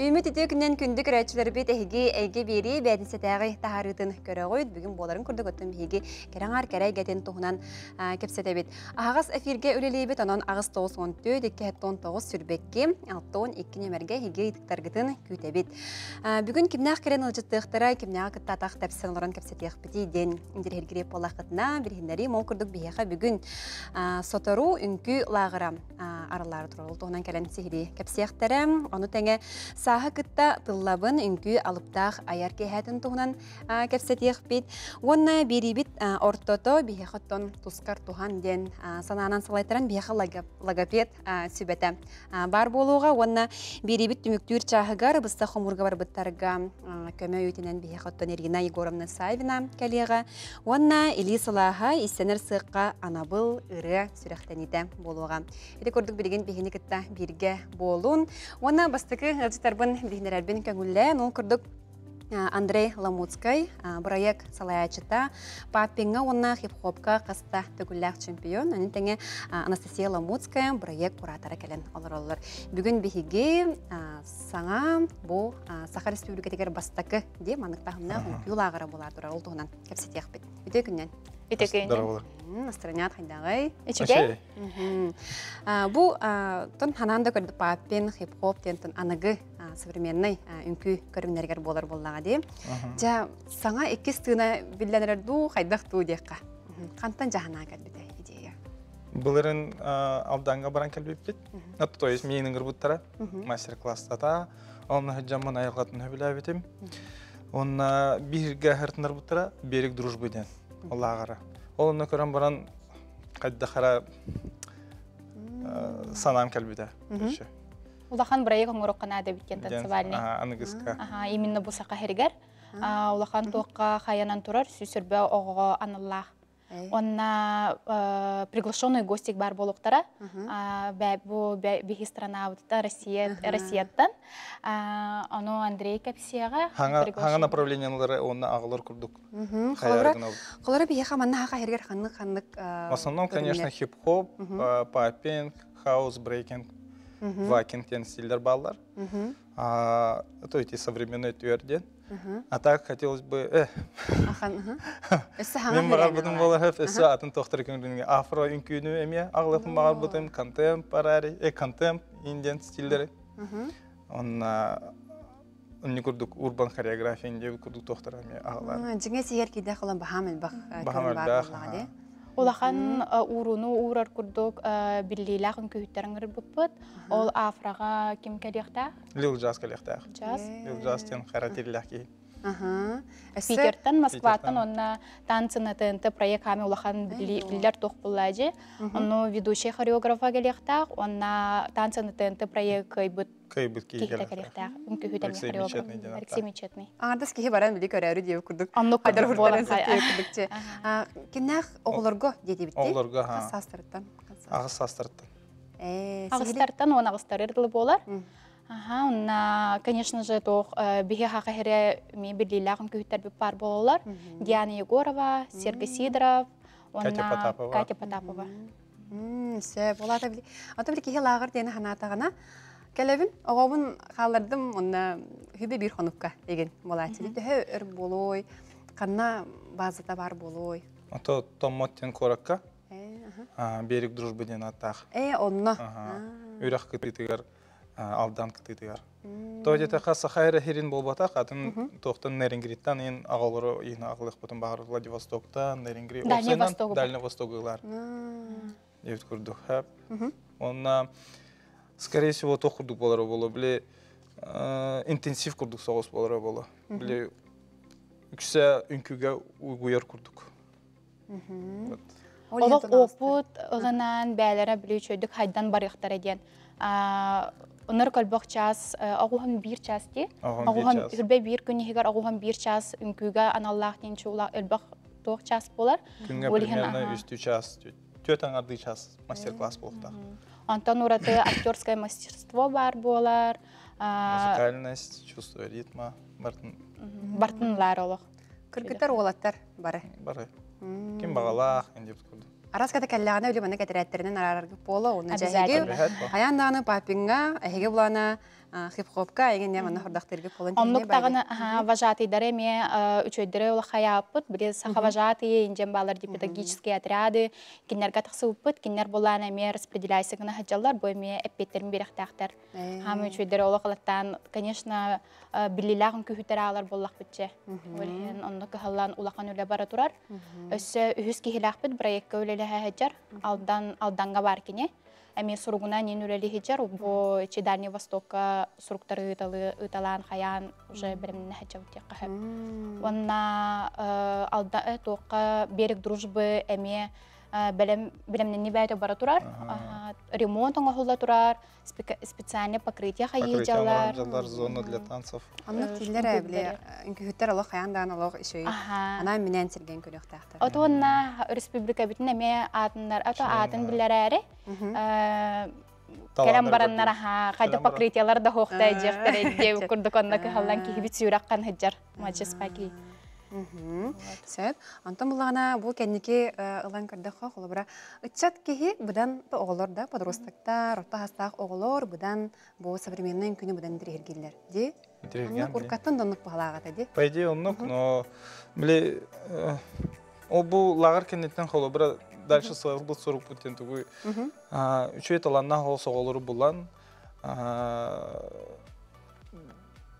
Үміт үтөкінен күндік рәтчілербі тәхіге әйге бері бәдінсетәғі көрі боларын күрдік өттім бейге кераңар кәрәй кәтен тұғынан кепсеті бет. Ағас әфирге үлелейбет, онан ағыз 9-14-19 сүрбекке 6-12 немерге хеге етіктаргытын күті бет. Бүгін керен ұлжыттықтыра, саха кытта тыллабын үңкү алыптаах аяр кеһәтин туһунан кэпсэтиэх бит. Уонна бирибит ортото биһэхоттон тускар туһан ден сананан салайтаран биһэха логопед сүбэтэ. Бар болуға уонна бирибит түмүктүүр чааһыгар быста хомурга барбыттарга көмө үтінен биһэхоттон Ирина Егоровна Савина калеға. Уонна Лаха истенер сыққа анабыл ыры сүрэхтэнитэ болуға. Эдэ көрдік берген биһини бирге болун. Уонна бастыкы ылжытар Кырбын бихнерәрбин Андрей Ламуцкай, проект салаячыта, папинга онна хип-хопка каста төгүлләк чемпион, аны теңе Анастасия Ламуцкая проект куратора келен олар-олар. Бүгін бихиге саңа бу Сахар Тегер бастакы де манықтағымна ағыры болар тұрар ол тұғынан кәпсетек бит. Үйтек Бу көрді папин, хип-хоп современный үнкі э, көрімнергер болар болнаға дейм. Жа, саңа екі тұғына білденерер ду, қайдақ тұу дейққа. Қантан жағына кәлбеді идея. Бұлырын алданға баран кәлбеппет. То есть, менің ғырбұттара, мастер-класстата, оны жаман айылғатын өбіләбетім. Онна бирге хертнер бутра берег дружбы ден. Олагара. Ол на көрән баран кайда хара э, санам кәлбидә улахан бұрайық оңырыққана да біткен танцевальный. Аныгызка. Ага, именно бұл сақа А Улахан тоққа хаянан тұрар, сүйсірбе оғығы аныллах. Онна приглашенный гостик бар болуқтара, бұл беги страна Россияттан. Оно Андрей Капсияға. Хаңа направленияны онна ағылар күрдік. Қалары беге қаманна аға хергер қанық-қанық. В основном, конечно, хип-хоп, папинг, хаус, брейкинг вакингтен стилдер а, то есть современный түрден а так хотелось бы э мен маған бұдым болахев эсі атын афро маған контемпорари э контемп инден Он... Он не курдук урбан хореография инде күрдік тоқтыр әме ағылар. Жіңе Улахан э, уруну урар курдук э, биллилах ун көйттеріңір бұппыт. Ол Афраға кім кәлехтә? Лил джаз кәлехтә. Джаз. Лил джаз тен харатиллах ки. Ага. Питертан, Москватан, онна танцы на ТНТ проект хами улахан биллер тох буллажи. Оно ведущий хореографа кәлехтә, онна танцыны на проект бит кайбыт кейгелер. Кейгелер үмкүһүтэ михрёб. Алексей Мечетный. А дас кихи баран били көрәрү дие күрдүк. Анны кадыр баран сатып күрдүк те. Кинах оглорго деди битти. Оглорго ха. Састырттан. Ага састырттан. Э, агыстарттан он агыстарырлы болар. Аха, онна, конечно же, тох биге хакыре ми билилягым күһүттер бит пар болалар. Диана Егорова, Сергей Сидоров, онна Катя Потапова. Мм, все, булата били. Ата били кихи лагыр дени ханатагана. Кэлэбин оғобын қалырдым онна хиби бір хонукка деген болачы. Дипте хэ өр болой, қанна базыда бар болой. Ото Том Моттен Берег э, берік дружбеден атақ. Э, онна. Үрах кытытыгар, алдан кытытыгар. То дете қаса хайра херин болбатақ, адын тоқтан Нерингриттан, ен ағалыры, ен ағылық бұтын бағыр Владивостокта, Нерингри, Дальний Восток. Дальний Восток ғылар. Девт Онна скорее всего тох интенсив курдук согуш болора боло биле күчсе үңкүгө уйгуяр курдук Олық опыт ұғынан бәлірі білеучөдік хайдан барықтар әден. Оныр көлбөк час, бір час де. бір күн егер бір час тоқ час болар. час, мастер-класс болықтақ. Антонура ураты актерское мастерство бар музыкальность чувство ритма бартынлар олық. кыргыттар уолаттар бары бары ким багалаах поло, папинга, әһиге хипхопка еген яма нахордах терге полон тине Омнук тагына аха важатый дареме, ме э, үчөйдере ула хаяппыт бире саха важатый инжем педагогические отряды кинер гатаксы уппыт кинер булана ме распределяйся гына хаджаллар бой ме эппеттерин берех тахтар хам үчөйдере э. ула халаттан конечно э, билилагын күһүтер алар боллак битче болен оннук халлан улакан үле бара турар өссө үһүс кихилахпыт проектке үлеле хаджар алдан алданга бар кине Әме сургуна нен үрәлі хеджер, бұ че Дальний Востокка суруктары ұйталан хаян уже бірімін хеджер өте қахып. Онна алда э, тоққа берік дружбы әме Э, білімнен не бәрі бара тұрар ремонт оңа тұрар специальный покрытие хайи жалар зона для танцев аны тилдер әбіле үңкүхүттер олог хаяндан олог ишүй ана менен серген көлөктахтар отуна республика бүтүн эме атындар ато атын билер әрі кәрәм бараннар аха кайда покрытиялар да хоқтай жектер деп курдуконна кыхаллан кихибит сүйраққан хыджар мачеспаки Сәт, антон булана бу кәннеке ылан кырда хак ул бара. бұдан кеһи будан оғолорда, подростокта, ротта хастах оғолор будан бу современный күне будан диргелләр. Ди. Аны куркаттан донлык багалага та ди. По идее онлык, но биле э, о бұл лагар кеннеттен холо бара дальше сылык бу сурып путен тугу. А, үче таланна хол соғолору А,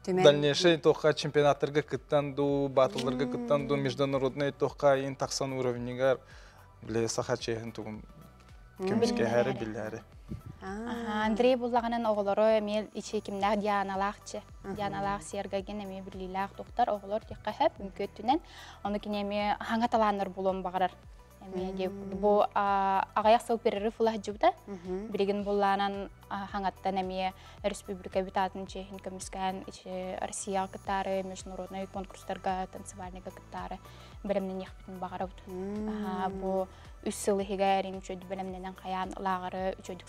дальнейший тоққа чемпионаттарға кыттанду батылдарға кыттанду международный тоққа ин таксан уровнегар биле саха чехин тугун кемиске хәри билләре андрей буллаганын оголору мен ичи кимнах Диана Лах сергагин эми бирлилах доктор оголор тикка хэп мүмкөтүнен ону кинеми хаңаталаныр булом багарар бу агаяк сау перерыв ула жубда билигин булланан хангаттан эмие республика битатын чехин комискан россия кытары международный конкурстарга танцевальныйга кытары билимнен яхпитин багарабыт бу үс сылы хигаарин үчөд билимненен каян лагары үчөдүк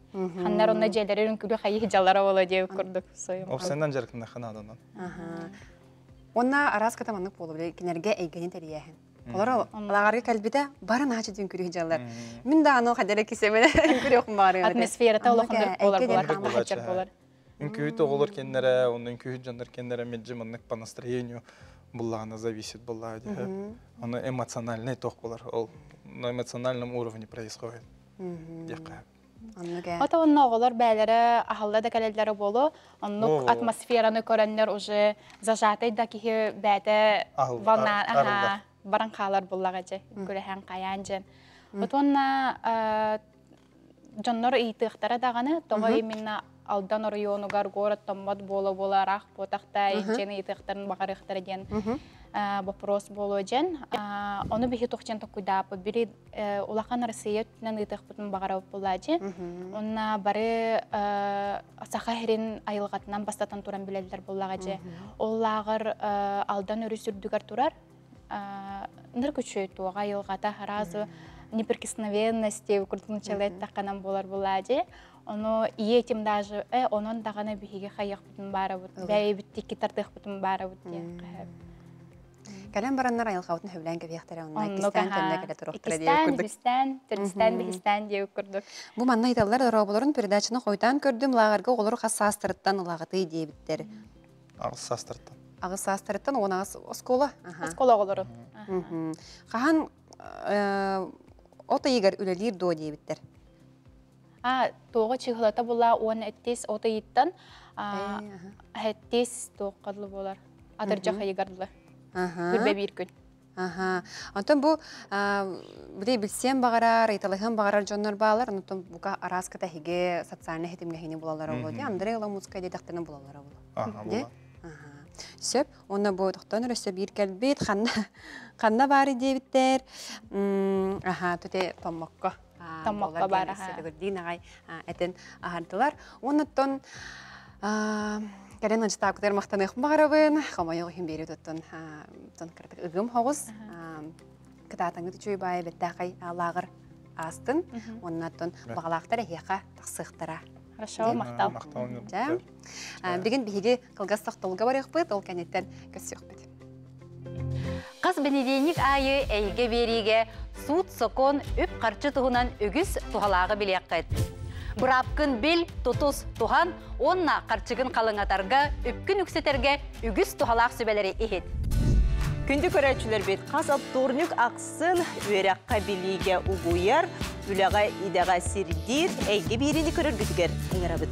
Ханнар онна желері үрінкілі қайы жалара деу деп көрдік. жарқында қына адамын. Онна араз катаманық болып, кенерге тәрі тәрияхен. Олар лағарғы кәлбіде барын ачы дүйін күрі жалар. Мүнді да аны қадәрі кесебе күрі оқым бары. Атмосферата олақындар болар болар, болар уровне происходит. Ота онна оғылар бәлері ахалла да кәлелдері болу, оннық атмосфераны көрәнлер уже зажатай да бәді ванна баран қалар боллаға же, күрехан қаян же. Ота онна жоннор ийтықтары дағаны, тоға именно алдан районугар город томбат болу боларақ, ботақта, жені ийтықтарын бағарықтар ден бопорос э, болу жен э, оны бихи тохчен токуйдапы бири э, улахан россия тнен ытыхпытын багарап булажи онна бары саха херин айылгатынан бастатан туран билелдер буллагажи оллагыр алдан өрү сүрдүгөр турар ныр күчөй туага айылгата харазы неприкосновенности культурный человек тақанан болар булажи оно и этим даже э онон дагана бихиге хаях бутун бары бут бәйбиттикки тартых бутун бары бут Кәлем бараннар айылғаутын хөвлән кәбе яқтарауынна. Кистән тәмдә көрдік. Бу манна көрдім, лағарға олар ұлағыты састырыттан. састырыттан, оны ота егер үлелер до дейбіттер. А, тоғы чиғылата бола, оны әттес ота еттен, әттес тоқ болар. Адыр үрбе А күн. Ага. Антон бу бидей билсен багарар, италыгын багарар жоннор баалар, антон бука араска тахиге социальный хетимге хини булалар болот. Андрей Ламуска дейт ахтана булалар болот. Ага, була. Ага. Сөп, онна бу тохтон рөсө бир келбит, ханна ханна бары дебиттер. Аха, төте томмокко. Томмокко бара. Динагай этен ахардылар. Оннан Кәрен ончыта күтер мақтаных мағарабын, қамайыл хим бері тұттын кірпіт үгім хоғыз. Кытатаңы түчөй бай беттәқай лағыр астын, оннаттын бағалақтар әхеқа тақсықтыра. Хорошо, мақтал. Бірген бейге қылғас тоқтолға барық бұд, ол кәнеттен көсіқ бұд. Қыз бенедейник айы әйге береге суд сокон үп қарчы тұғынан үгіз туғалағы білек қайт күн бел тұтыз туған, онна қарчығын қалыңатарға, үпкін үксетерге үгіз тұхалақ сөбелері ехет. Күнді көрәтшілер бет қасап торнюк ақсын өрәққа біліге ұғуяр, үләға идаға сирдир, әйге берені көрір бүтігер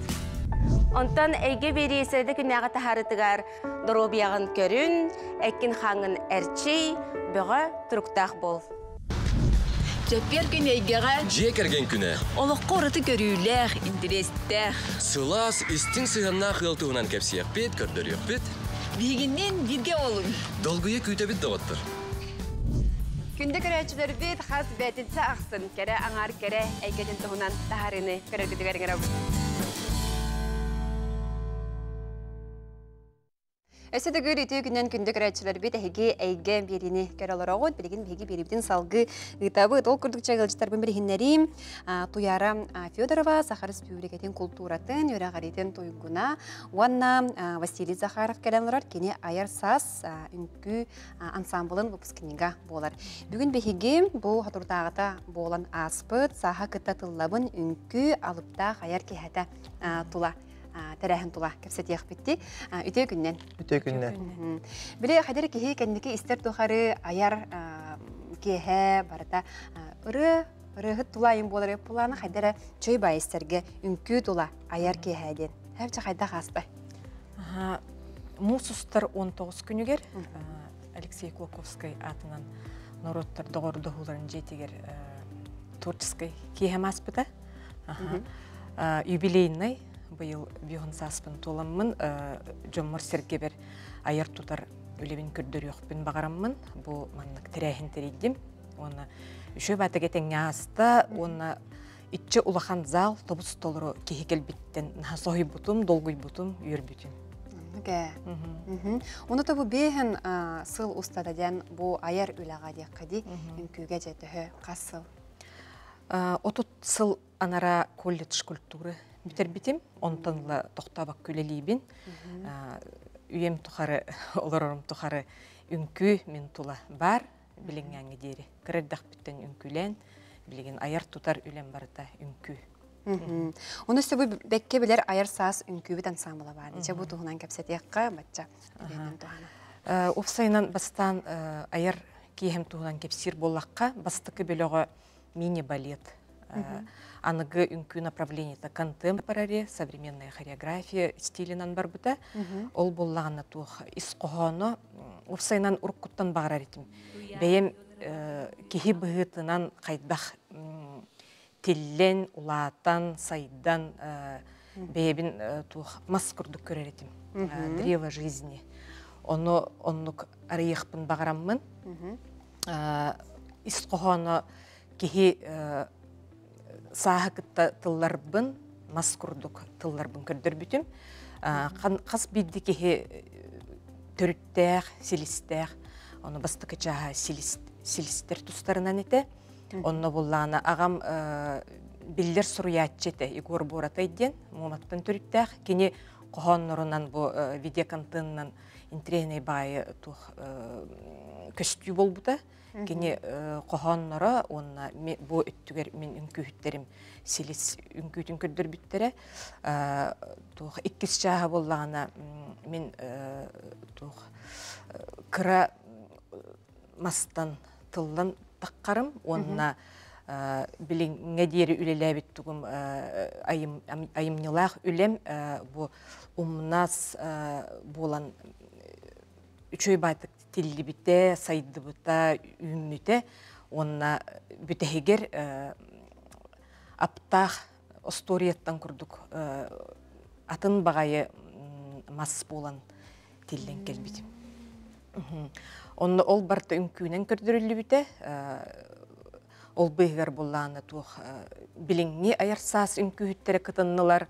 Онтан әйге бері есерді күнәға тахарытығар дұробияғын көрін, әккен хаңын әрчей, бұға тұрықтақ бол. Жаппер күн әйгеға... Же күні. Олық ұрыты көрілер, интерестер. Сылас істің сығанна қылтығынан кәпсияқ бет, көрдірек бет. Бегіннен бірге олым. Долгыйы күйті бет доғыттыр. Күнді көрәчілер бет қаз бәтінсі ақсын, кәрі аңар кәрі әйгетін тұғынан тағарыны көрергідігеріңер Әседі гөр үйті күннен күнді көрәтшілер бет әйге әйге беріне көралар оғын, білген бәйге беріптің салғы ғытабы ұтыл күрдік жағылжытар бен бірігінлерім Туяра Федорова, Сахар културатын культуратын, өрәғаретін тойгуна, уанна Василий Захаров ұрар, кене айар сас үнкі ансамблын выпускнига болар. Бүгін бейге бұл тәрәһін тула кәпсәтияқ бітті. Үте күннен. Үте күннен. Біле қадар кейі кәндікі істер тұқары аяр кейі барыта ұры ұрығыт тула ем болар еп бұланы қайдара чөй істерге үнкі тула аяр әден. Әбді қайда қасты? Мұсыстыр 19 күнігер Алексей Клоковский атынан нұруттар доғырды хуларын жетігер Турчыскай кейі маспыта. Юбилейный быйыл бүйгін саспын толаммын э, жоммор сергебер айыр тутар үлебин көрдөр йокпун бағараммын. Бұл маннык тирехин тириддим оны үшө батыге теңе аста оны итче улахан зал тобыс толыру кехекел биттен насой бутум долгуй бутум үйөр бүтүн Гэ. Уну тобу бейхен э, сыл устада ден бу аяр үлага дек кади күге жетөхө а э, Отут сыл анара колледж культуры Битербитим, онтан ла тоқтабак күлелейбин. Үйем тухары, оларым тухары үнкі мен тула бар, біліңәңі дері. Кірердақ біттен үнкілен, білген аяр тутар үлен барыта үнкі. Оны сөбі бәкке білер айыр саас үнкі бітін самыла бар. Нече бұ тұғынан кәпсет еққа, бәтча. бастан э, аяр кейхем туғынан кепсир болаққа, бастықы балет. Э, анығы үнкі направление та контемпорари современная хореография стилинан бар бұта ол боллағына тух исқоғоно уфсайнан уркуттан бағарар етім бәйем э, кихи қайтбақ қайдбах тиллен улаатан сайдан э, бэйэбин тух мас көрер древо жизни оның оннук арыйыхпын багараммын э, искохоно кихи саһакытта тылларбын маскурдук тылларбын көрдөрбүтүм кас бидди кихи төрүттээк оны ону бастыкы чааха силистер тустарынан эте онно болланы агам биллер суруяатчете игор буратай диен муматтан Кені кини нұрынан бу видеокантыннан интернет байы тух көстүү болбута кини э, қоһоннора онна бу үттүгер мен үңкүһүттерим силис үңкүтүн күдүр биттере э, тух иккис чааһа мен э, тух кыра мастан тылдан таккарым онна билиңе диэри үлелээбит тугум айымнылаах үлем бу умнас болан, үчөй байтык сайды бітті, үннүте онна бүтехигер э, аптақ осторияттан курдук э, атын багайы мас болан тиллен келбит онно ол барта күрдірілі бітті. ол быйгар буллаана туох э, билиңни аярсаас үмкүһүттере кытыннылар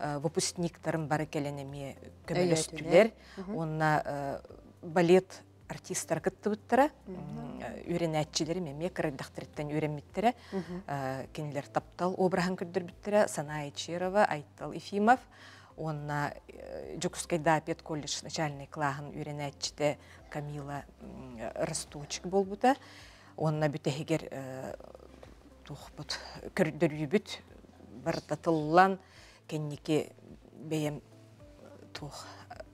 выпускниктарын бары келенеме көмілістілер. онна балет артистар кыттыбыттара э, мен меме үйрен үренмиттере э, кинилер таптал обрахан күрдүрбүттере Сана Айчерова, айтал ефимов онна э, жукускайда опет колледж начальный үйрен әтчеті камила растучик болбута онна бұт тухбут үйбіт, бартатыллан кенники бейем тух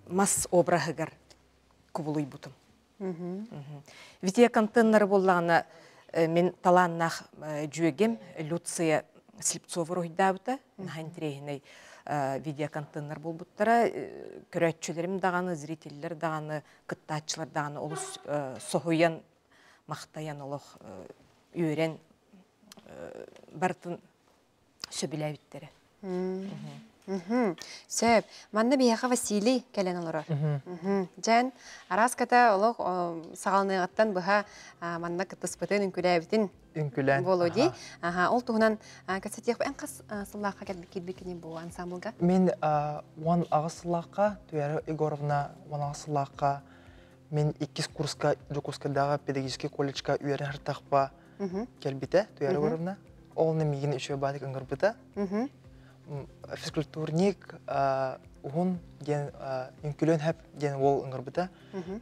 мас обрахыгар бұтым. Э, э, э, видео контеннер мен таланнақ жүйегем Люция Слепцова рухидабыта, нахан трейхіней видео контеннер болбуттара, көрәтчілерім дағаны, зрителлер дағаны, кыттатчылар дағаны, олы соғуян, мақтаян олық үйрен бартын сөбіләбіттері. Сөп, манны бияға Василий кәлен олыры. Жән, арас кәті олық сағалныйғаттан бұға манны манна кыттыспытын үнкілі әбітін Болу дей. Ол туғынан кәсетек бән қас сыллаққа кәлбекетбекіне бұл ансамблға? Мен оған ағы сұллаққа, Туяра Игоровна, оған ағы сұллаққа, мен иккіз курска, жокускадағы педагогический колледжға үйәрі әртақпа кәлбеті, Туяра Игоровна. Ол немеген үшеу бәдік үңгірбіті физкультурник уһун ден хэп ден ол ыңырбыта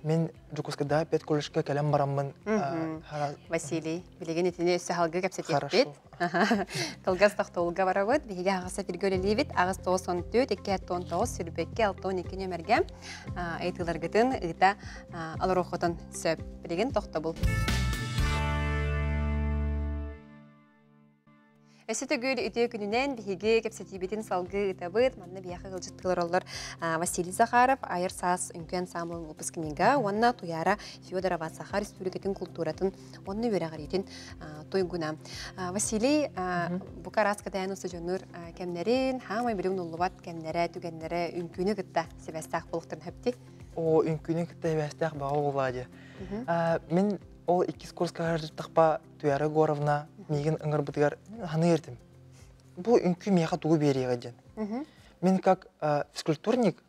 мен жукускада пет колледжге барамын барамын... Василий билеген итине өссө халгы кепсетеппит кылгас тахтоолга барабыт биге агаса пиргөлелибит ағыз тогуз он төрт эки ат он тогуз сүрбекке алты он эки нөмерге ыйтыларгытын сөп Әсеті гүл үте күнінен бігі кепсетебетін салғы ұтабыт, манны бияқы ғылжыттылар олар Василий Захаров, айыр саас үнкен самын ұлпыс книга, онна туяра Федорова Сахар республикетін культуратын, онны өрәғаретін тойгуна. Василий, бұқараска дайынысы жөнір кәмнерін, хамай білігін ұллыват кәмнері, түгеннері үнкүні күтті себәстақ болықтырын хөпті? О, үнкүні күтті себәстақ бағу болады. Мен ол иккис курска тақпа туяра горовна миген ыңыр бытыгар ханы ертим бу үнкү туу тугу ден мен как э, физкультурник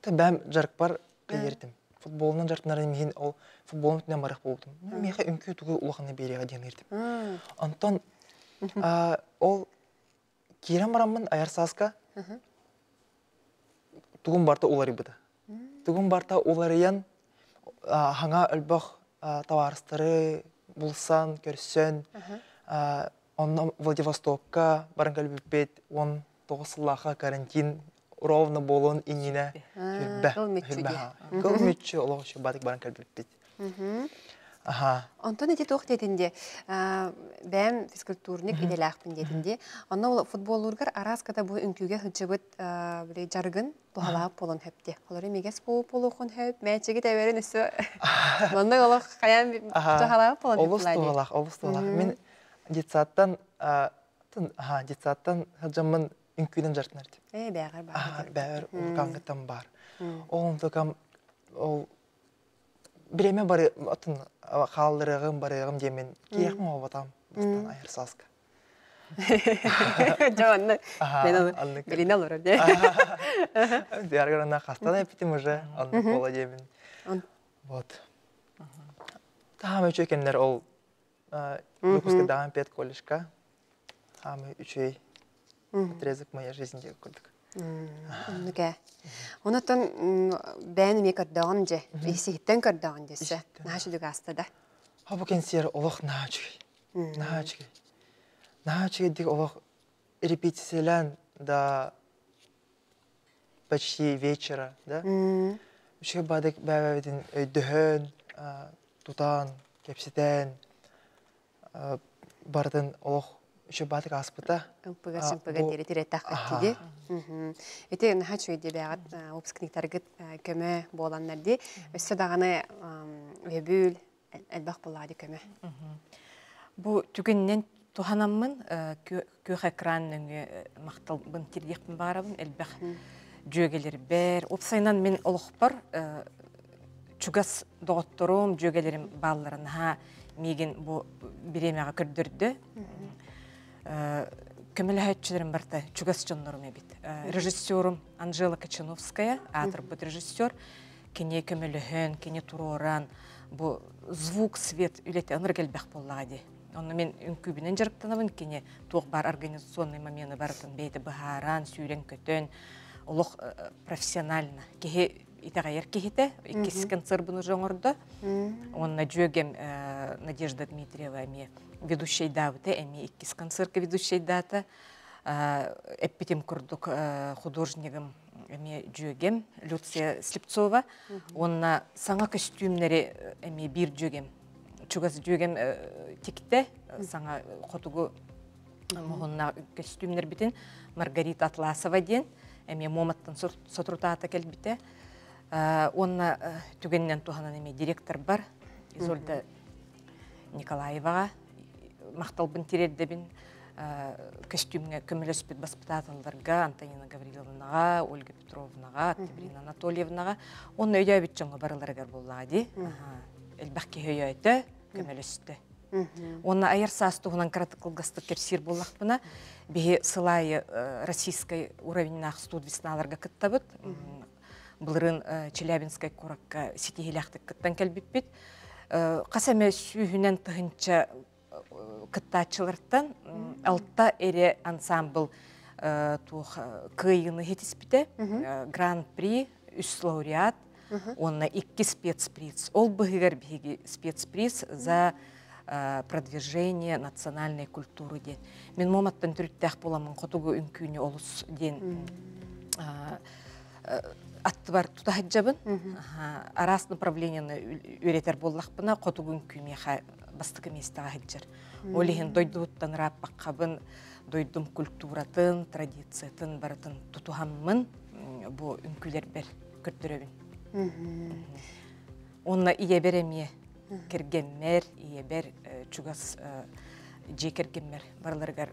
ты бәм жаркпар кайертим э. футболынан жартынар мен ол футболын түнен барақ болдым мияха үнкү тугу улаханы берига ден ертим э. антон ол кирен барамын аярсаска тугун барта уларыбыта тугун барта уларыян аңа өлбөх товарыстары булсан көрсөн онно Владивостокка барангал биппет он тоғысылаха карантин ровно болон инина. Кыл мүтчү. Кыл мүтчү олоғышы барангал биппет. Онтон эти тох детинде бен физкультурник иделәхпин детинде. Анна ул футбол ургар араскада бу үнкүгә хыҗыбыт биле жарган бухала полон хәпте. Алар мегәс бу полохун хәп мәчеге тәверен үсә. Монда ул хаям бухала полон хеп. Олыс тулах, олыс тулах. Мин детсаттан тун, ха детсаттан хыҗымын үнкүнем жартнар Эй, Э бар. бәгәр. Бәгәр ул кангытам бар. Ол токам ол білеме бар атын қалдырығым барығым демен кияқ ма батам бастан айырсаска жоқ мен оны билине алыр де диаргана қастан эпитим уже оны бола демен вот таам үчө экендер ол выпуска даам пет коллежка таам үчөй отрезок моей жизни деп көрдік Нүке. Онотон бәйін ме жа, же, есейттен көрдіған десі, нағашы дүгі астыда. Абу кенсер олық наачығы, наачығы. Наачығы дек олық репетициялен да бәчі вечера, да? Үші бадық бәвәведін өйдіхін, тутан, кепсіден, бардың олық үшебаты э, аспыта. Пыга сымпыга дере тере тахқа тиге. Эте наха чуйде бәғат опскник э, таргыт э, көмө боланнар ди. дағаны өбүл әлбақ болады көмө. Бу түгіннен туханаммын көх экран өңө мақтал бын тирдекпін барабын әлбақ жөгелер бәр. Опсайнан мен олықпар чугас доғотторум жөгелерім балларын ха меген бу биремяға күрдірді көміләйетчілерім бірді жүгәсченнұрым ебіт. Режиссерім Анжела Кочановская, атыр бұд режиссер, кене көміліхін, кене туроран, бұ звук, свет үлет әңіргелбәқ боллады. Оны мен үнкүбінен жарықтанамын, кене тоқ бар организационный моменты бартын бейді бұхаран, сүйрен көтін, ұлық э, профессионально. Кеге итағайыр кехете, кескен цырбыны жоңырды. Онна жөгем э, Надежда Дмитриева әме ведущей дауыты, әме иккес концертка ведущей даты. Эппетем күрдік художнигім әме жөгем Люция Слепцова. Онна саңа костюмнері әме э, бір жөгем. Чугас жөгем э, текте, саңа қотугу мұғынна костюмнер бітін Маргарита Атласова ден. Әме моматтан та келбіте. Э, онна э, түгеннен туһанан неме директор бар изольда николаеваға мақталбын тирердебин э, костюмге бет воспитательлерге антонина гавриловнаға ольга петровнаға октябрина анатольевнаға он өйдәбит жоңа барыларгар боллаға ди элбахке өйөйте көмілесті оны айыр саастуғынан керсер болақ бұна. Бе сылай российской уровень студ весналарга кыттабыт бұлырын э, Челябинскай қораққа сетегеліқтік кіттен кәлбіппет. Қасаме сүйінен тұхынча кыттачылырттан алтта эре ансамбл э, тух э, кыйыны гран-при үс лауреат онна икки спецприз ол бұғығар биги спецприз за продвижение национальной культуры ден мен моматтан түрүттэх боламын құтығы үңкүүнү олус ден Атты бар жабын арас направлениені үйретер боллақпына қотугун күйме бастықы местаға хеджер олеген дойдуттан раппаққабын дойдым культуратын традициятын баратын тутухаммын бу үнкілер бір көрттүрөбүн онына ие береме киргенмер ие бер э, чугас э, жекергенмер барларғар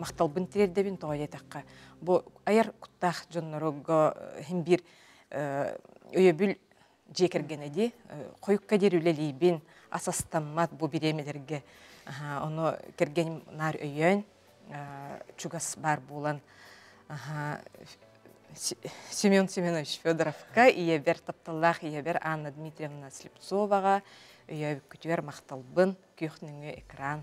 мақталбын тирдебин тоғайетаққа. Бу аяр куттах жоннорого э, химбир э, өйөбүл жекергенеди, қойыққа э, дер үлелейбин, асастаммат бу биремелерге. Оны керген нар өйөн, чугас бар болан. Семен Семенович Федоровка, иебер Тапталлах, иебер Анна Дмитриевна Слепцоваға, иебер күтүер мақталбын, күйіқніңі экран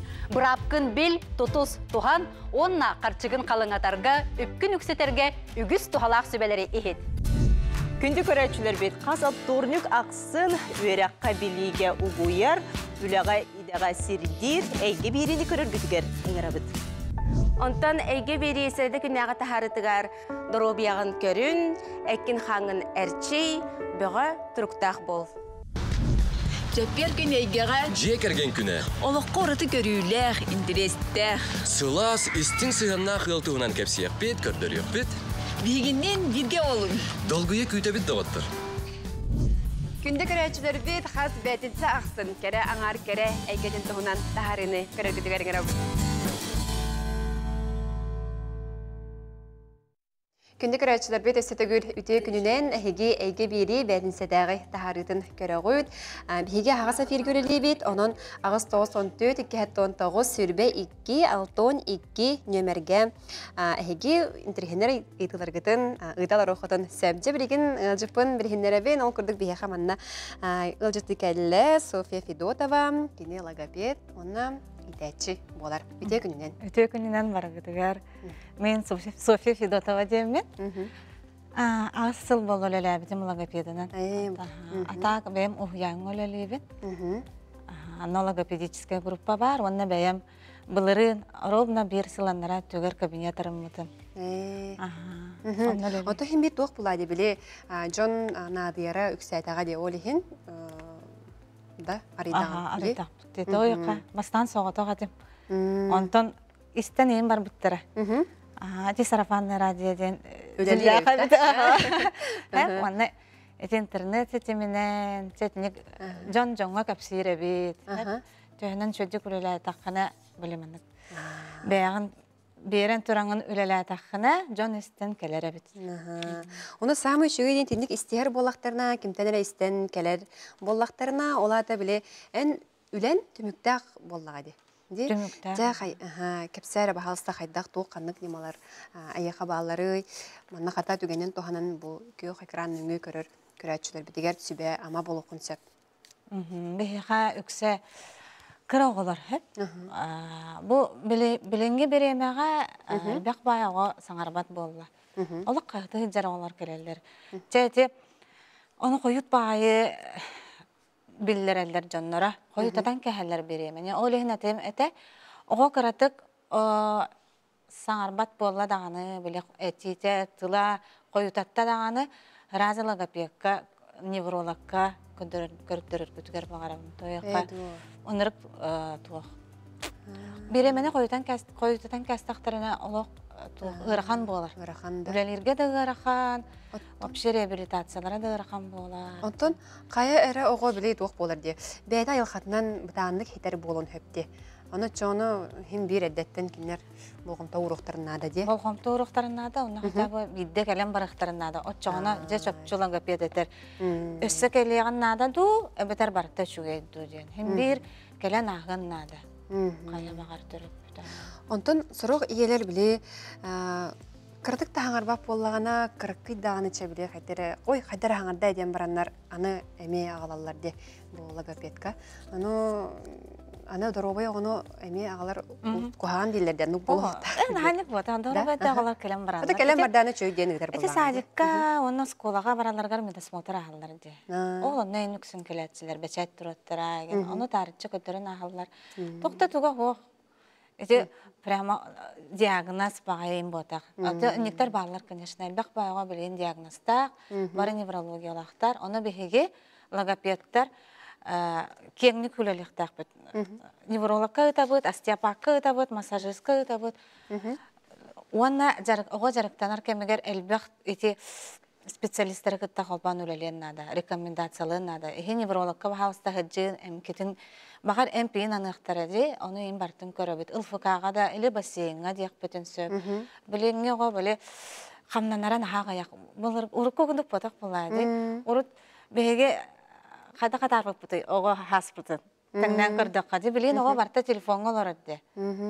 күн бел тутус туған, онна қарчығын қалыңатарға, үпкін үксетерге үгіз тухалақ сөбелері ехет. Күнді көрәтшілер бет қазап турнюк ақсын өрәққа біліге ұғуяр, үләға идаға сирдир, әйге берені көрір бүтігер. Онтан әйге бері есерді күнәға тахарытығар дұробияғын көрін, әкін хаңын әрчей, бұға тұрықтақ бол. Жаппер күн әйгеға... күні. Олық қорыты көрілер, интерестер. Сылас істің сығанна қылтығынан кәпсияқ бет, көрдірек бет. Бегіннен бірге олың. Долгуя күйті бет доғыттыр. Күнді көрәчілер бет, қаз бәтінсі ақсын, кәрі аңар кәрі әйкетін тұғынан тахарыны көрергідігәріңер Күнді көрәтшілер бет әсетігіл үте күнінен әхеге әйге бері бәдінседағы тахарытын көрәғуд. Беге э, ағас әфер көрілі бет, оның ағыз 9-14, 2-19 сүрбе 2 62 2 нөмерге әхеге э, интерхенер ұйтыларғытын, ұйталар э, оқытын сәбде біреген ұлжыппын бірхенері бен ол күрдік беге қаманна ұлжытты кәлі София Федотова, кене логопед, оны итәчи болар күнінен? Өте күнінен бар баргытыгар мен софия федотова деймін. мен асыл бол эле битим логопедынан атак бэм ухуяң олелебин анна логопедическая группа бар онна бэм былырын ровно бир сыланнара төгөр кабинетарымытым ото химби оқ булады биле жон надияра үксәйтаға де олихин да аридаан арида тете ойқа бастан соғатоға дем онтон истен ен бар биттера ати сарафанный радиоден онны эти интернет этименен тетиник жон жоңго капсиребит төһөнөн чөдү күлүлэ таккана билиминник бэягын берен үләлі үлеләтәхіне жон Истен келер әбіт. Оны самы үші дейін тендік істер болақтарына, әлі істен келер болақтарына, олады біле, ән үлән түміктәқ боллағады. Кепсәрі бағалыста қайдақ тұл қанық немалар аяқа бағалары, манна қата түгенін тұғанын бұл күйі қайқыран үңгі көрір ама кыра оголор хэп. Бұл билинге беремеге бак бай ого саңарбат болды. Олык кайты жара оголор келелер. Тете оны коют байы биллерелер жоннора. Коютадан кехелер беремене. Ол эхне тем эте ого каратык саңарбат болла даганы биле этите тыла коютатта даганы разылыга пекка неврологка көрдөрөр күтүгер багарабын тоякка ынырып туох беремене койутан койутутан кастактарына олох ырахан болар үлелерге да ырахан вообще реабилитациялара да ырахан болар онтон Қая әрі оғы билейт оқ болар ди бээде айылхатынан бытааннык хитер болон хөпти Оны чоны хим бир әддәттен кинлер болгомта урухтарынада де. Болгомта урухтарынада, уна бу бидде калем ада. От чону же чопчулан гапедетер. Өссө келегеннада ду, эбетер баркта чуге ду ден. Хим бир келен агыннада. Каямагар төрөп. Онтон сурок иелер биле э кырдык таңар бап боллагана кыркый даганы биле хайтере э, ой хайдер аңарда эден бараннар аны эме агалалар де бу логопедка. Аны Ана доробай оно эми агалар кухан дилерден нук болот. Эн ханик вот, анда доробай агалар келем баралар. Это келем бардан чөй дени гидер болот. Это садикка, оно сколага бараларга мен досмотр агалар ди. Ол оно энүксүн келетсилер, бечат туруттара, оно тариччи көтөрүн агалар. Токта туга хох. Эти прямо э, диагноз багайын ботак. Аты никтер барлар, конечно, элбак баяга билген диагнозтак, бары неврологиялактар, оно беге логопедтер, кеңні күлеліктақ бұд. Неврологқа ұйта табыт, остеопаққа ұйта бұд, массажистқа ұйта бұд. Оны оға жарықтанар кемігер әлбәқ еті специалистер кытта холбан үлелен нада, рекомендациялын нада. Эхе неврологка бахауста хаджин, эмкетин, бағар эмпиин анықтары де, оны ем бартын көрөбіт. Илфыкаға да, или бассейнға дейік бөтін сөп. Біленге ғо, біле, қамнанаран хаға яқ. Бұл ұрық көгіндік бұтық болады. Ұрыт беге хада катарбык бутый ого хас таңнан кырдыкка ди билин ого барта телефонга олорот ди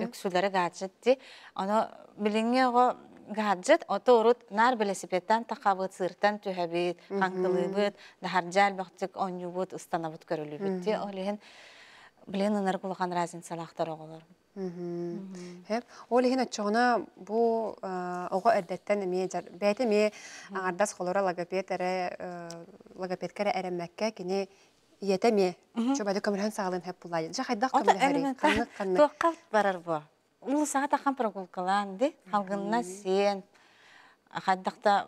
өксүлөрү гаджет ди оно билинге ого гаджет ото урут нар велосипедтан такабыт сыртан түһәбит хаңкылыбыт дахаржал бактык онюбут ыстанабыт көрүлүбүт ди олен билин ынар кулахан разин салақтар оголорбут Хәп, ол иһин оччогона бу э, ого эрдеттен эме бәйте ме аңардас холора логопед эре логопедкә әремәккә кине иете ме чөбәдә көмөрһән сагылын хәп булай. Жа хайдак көмөрһәри. Тоққат барар бу. Ул сагата хан прогулкалан ди, халгынна сен. Хайдакта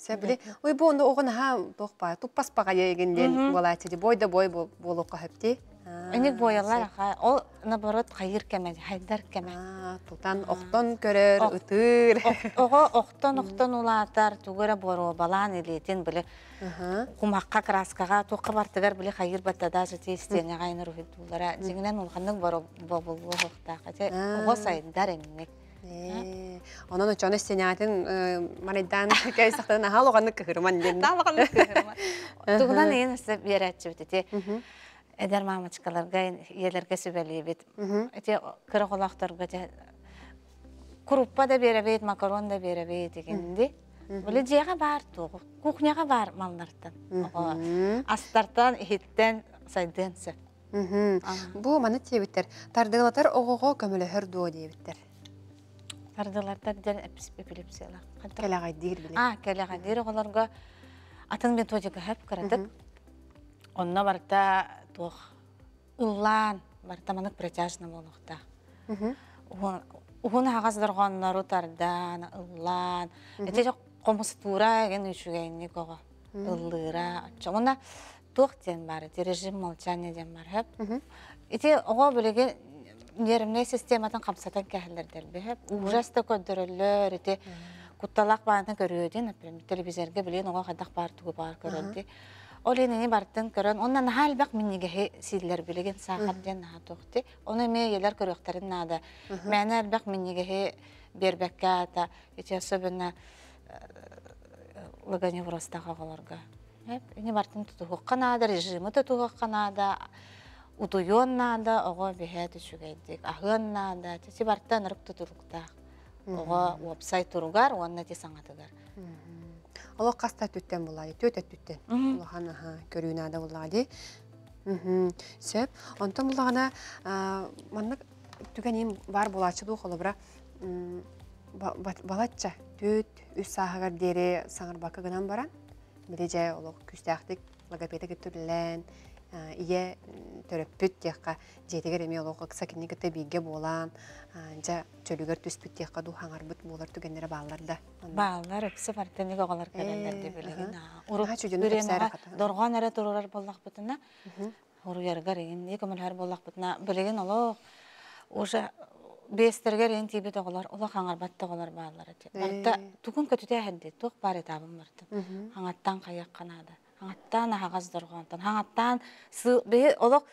Сәбіле, ой бұл онда оған ға тоқпа, туппаспаға егенден болаты, бойда бой болуққа хөпте. Әнек боялар аға, ол наоборот қайыр кәмәл, хайдар кәмәл. Тутан оқтон көрер, үтір. Оға оқтон оқтон улатар, түгірі бору, балан елетін білі. Кумаққа краскаға, тоққа бартығар білі қайыр баттада жете істене қайныр өйдулара. Жеңінен олғанның бору болуқтақ. Оға сайындар әмінек. Онан учоны сенятын марайдан кәйсақтан аға лоғанны көхірман ден. Да, лоғанны көхірман. Туғынан ең әрсі бері Әдер мамочкаларға, елерге сөбәлі бет. те Kuruppa da berebeydi, makaron da berebeydi gindi. Böyle diye бар до кардыларда ден эпилепсиялар. Каляга дейір биле. А, каляга дейір оларға атын методика хәп кирадык. Онна барта тох ыллан барта манык протяжна болнукта. Угун ағаздырғаннар утардан, ыллан. Эте жок комустура әген үшүгенни кого. Ұллыра. Чамна тох дейін бар, режим молчания дейін бар Әте оға ого нервный системадан қамсатан кәһілердер беһеп ужасты көддөрөллөр ити кутталак бааны көрөөдин например телевизорге билен оға қадақ бар тугу бар көрөлди ол энени бартын көрөн оннан халбак миннигеһи сииллер билеген саахат ден наха тухти оны эме елер көрөөхтерин наада мәні әлбәк миннигеһи бербекке ата эти особенно э, лыгани вростага олорга эне бартын тутугукканаада режимы тутугукканаада утуйон наада ого беһэ түшүгэйдик ахын наада течи барта нырык тутулуктаах ого уапсай туругар уанна те саңатыгар Ола каста түттен булай, төтө түттен. Улахан аха, көрүүнө ада булады. Мм. Сеп, онтон булагана, э, манна түгеним бар булачы ду холо бра. Балатча төт үс сахагар дере саңыр бакыгынан баран. Билеже олог күстәхтик логопедик түрлән, ие төрөппүт тиякка жетигер эми олоқ сакинники тебиге болан жа чөлүгөр түспүт тиякка духаңарбыт болар түгеннере баалар да баалар эпси партенник оголар келендер дебилигин доргон эре турурар боллакбытына уруяргар эгин экөмөлхөр боллакбытына билигин олох уже бестергер эн тийбит оголар улах аңарбатта оголар баалар эти барта түгүн көтүтэ хэнди тук бар этабым барты аңаттан каяк канады аңаттан ағаздырған аңаттан бе олық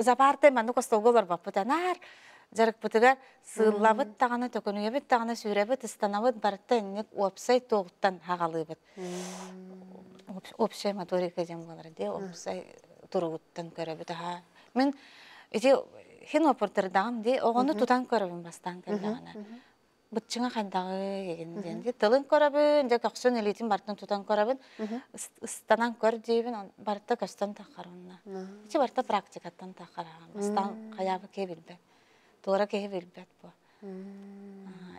запарты манну костолголар баппытанар жарык пытыгар сыыллабыт тағаны төкөнүебит тағаны сүйребит ыстанабыт барытта иннек уапсай тоогуттан хагалыйбыт общая моторика дем болар де опсай туругуттан көрөбүт аха мен ити хин опыртырдагым де огону тутан көрөбүн бастан келдагана бытчыңа кайдагы дегенде де тылын көрөбүн же коксон элитин бартын тутан көрөбүн ыстанан көр дейбин барта көстөн таккарунна ичи барта практикадан таккараган бастан каябы кээ билбет туура кээ билбет бу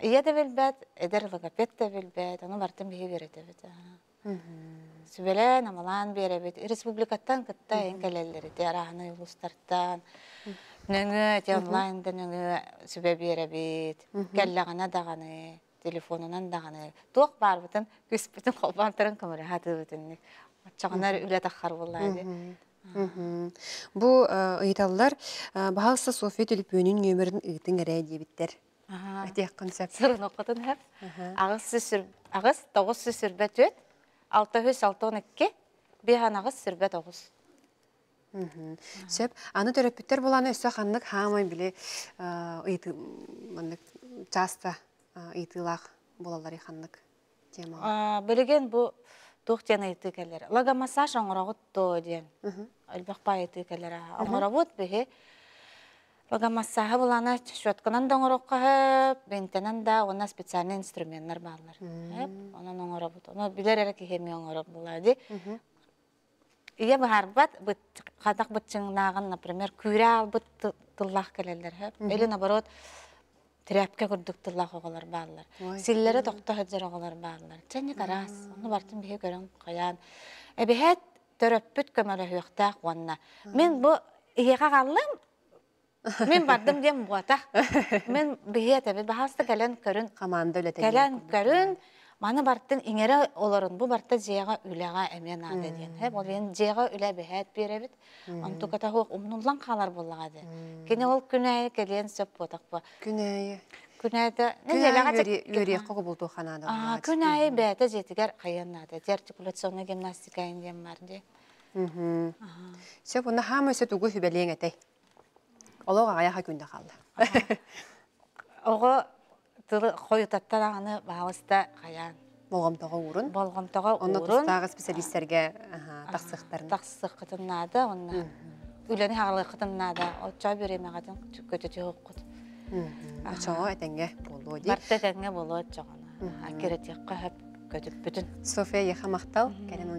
ия да билбет эдер логопед да билбет аны бартын бии беретебит сүбеле намалан беребит республикаттан кытта эң келеллерите араны улустартан Нөңі те онлайнда нөңі сүбе дағаны, телефонынан дағаны. Тоқ бар бұтын, күс бұтын қолбан көмірі бұтын. үлі таққар болады. Бұ ұйталылар э, э, бағалса Софи Төліпөнің өмірін ұйтын әрәй дебіттер. Әтек концепт. оқытын әп. Ағыз тоғыз сүрбәт өт, Сөп, аны төрөппүттер боланы өсі ханнык хаамай биле жаста үйтілақ ыйтылаах болалар ханнык тема. Билеген бу тух тен ыйты келер. Лагамассаж оңорогут то диен. Өлбөкпа ыйты келер. Оңорогут бихи массаж боланы щетканан да қағып, бентенен да она специальный инструменттер баалар. Хеп, онан Оны білер билер эрек хеми болады. Ие бұғарбат, қадақ бұтчыңнағын, например, күйрі албыт тұллақ келелер. Әлі наоборот, тряпке күрдік тыллақ оғылар бағылар. Силлері тоқты хөджер оғылар бағылар. Чәне қарас, оны бартын бігі көрін қоян. Әбіхәт төрөппүт көмөлө хуйохта хуанна. Мен бу иһеха галлым. Мен бардым дем буата. Мен бихе табе бахасты келен көрүн команда өлөтө. келен көрүн. Маны барттын иңере оларын бу бартта жега үләгә әмен ады ол Һәм ул ен жега үлә бәһәт берәбит. Анту ката хук умнунлан калар буллага ди. Кене келен сөп потак бу. Күнәе. Күнәдә не гимнастика тылы хойытаттар аны бағысты қаян. Болғамтаға урын? Болғамтаға ұрын. Оны тұстағы специалистерге тақсықтарын? Тақсық қытыннады, онына. Үләні хағылы қытыннады, бөреме қатын көті теуіп құт. әтенге болу Барты әтенге болу София кәлем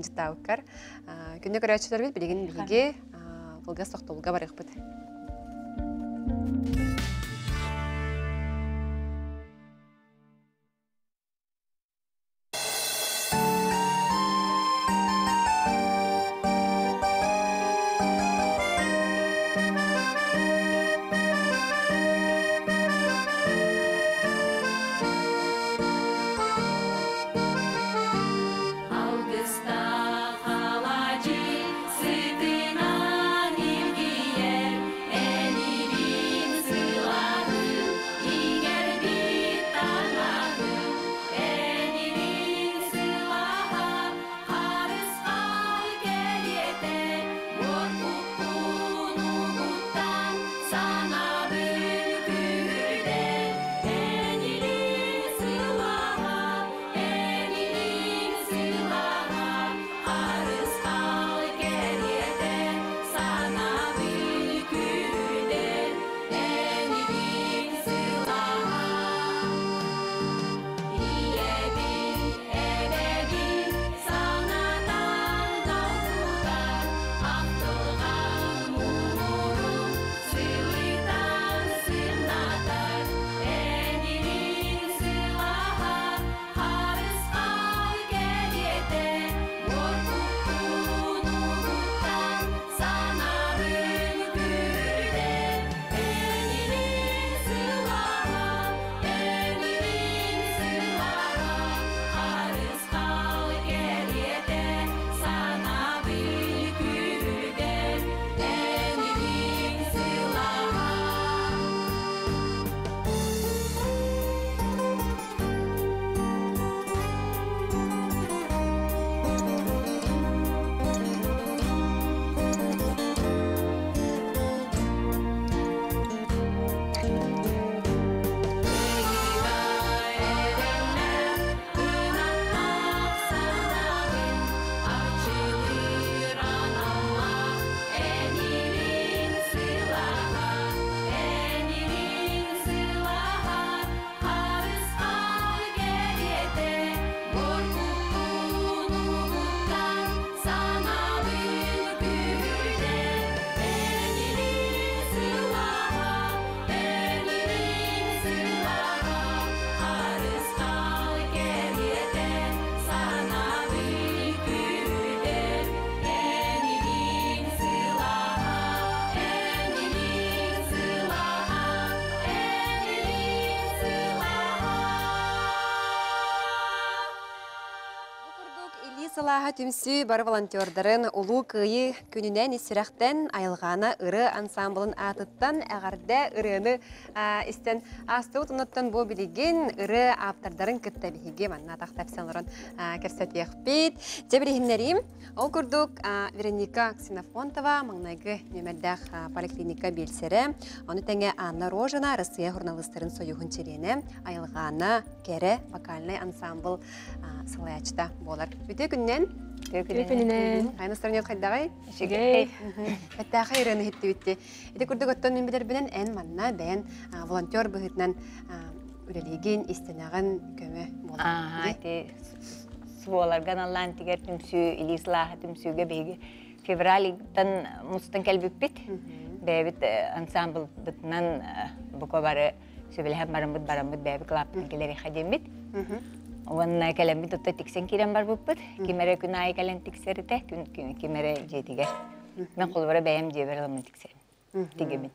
Аллаға түмсі бар волонтердарын ұлу күйі күнінен ісірақтен айылғаны ұры ансамблын атыттан әғарда ұрыны істен асты ұтыныттан бұл білеген ұры аптардарын күтті біхеге манна тақтап сәнларын көрсәт еқпейт. Дебірігімдерім, ол күрдік Вероника Ксенофонтова маңнайғы поликлиника белсері. Оны тәңе Анна Рожина россия журналистарын союғын черені айылғаны кәрі вокальный ансамбл ачыда болар. Өте күннен الآن لكننا أنا صرنا يدخل دعاي شجعي حتى خيرا هتي وتي إذا كنت قلت Уанна кэлэн бит отта тиксен бар буппыт. Кимере күн ай кэлэн тиксерите, күн кимере жетиге. Мен қолбара бәйем жеберлімін тиксерим. Тигебин.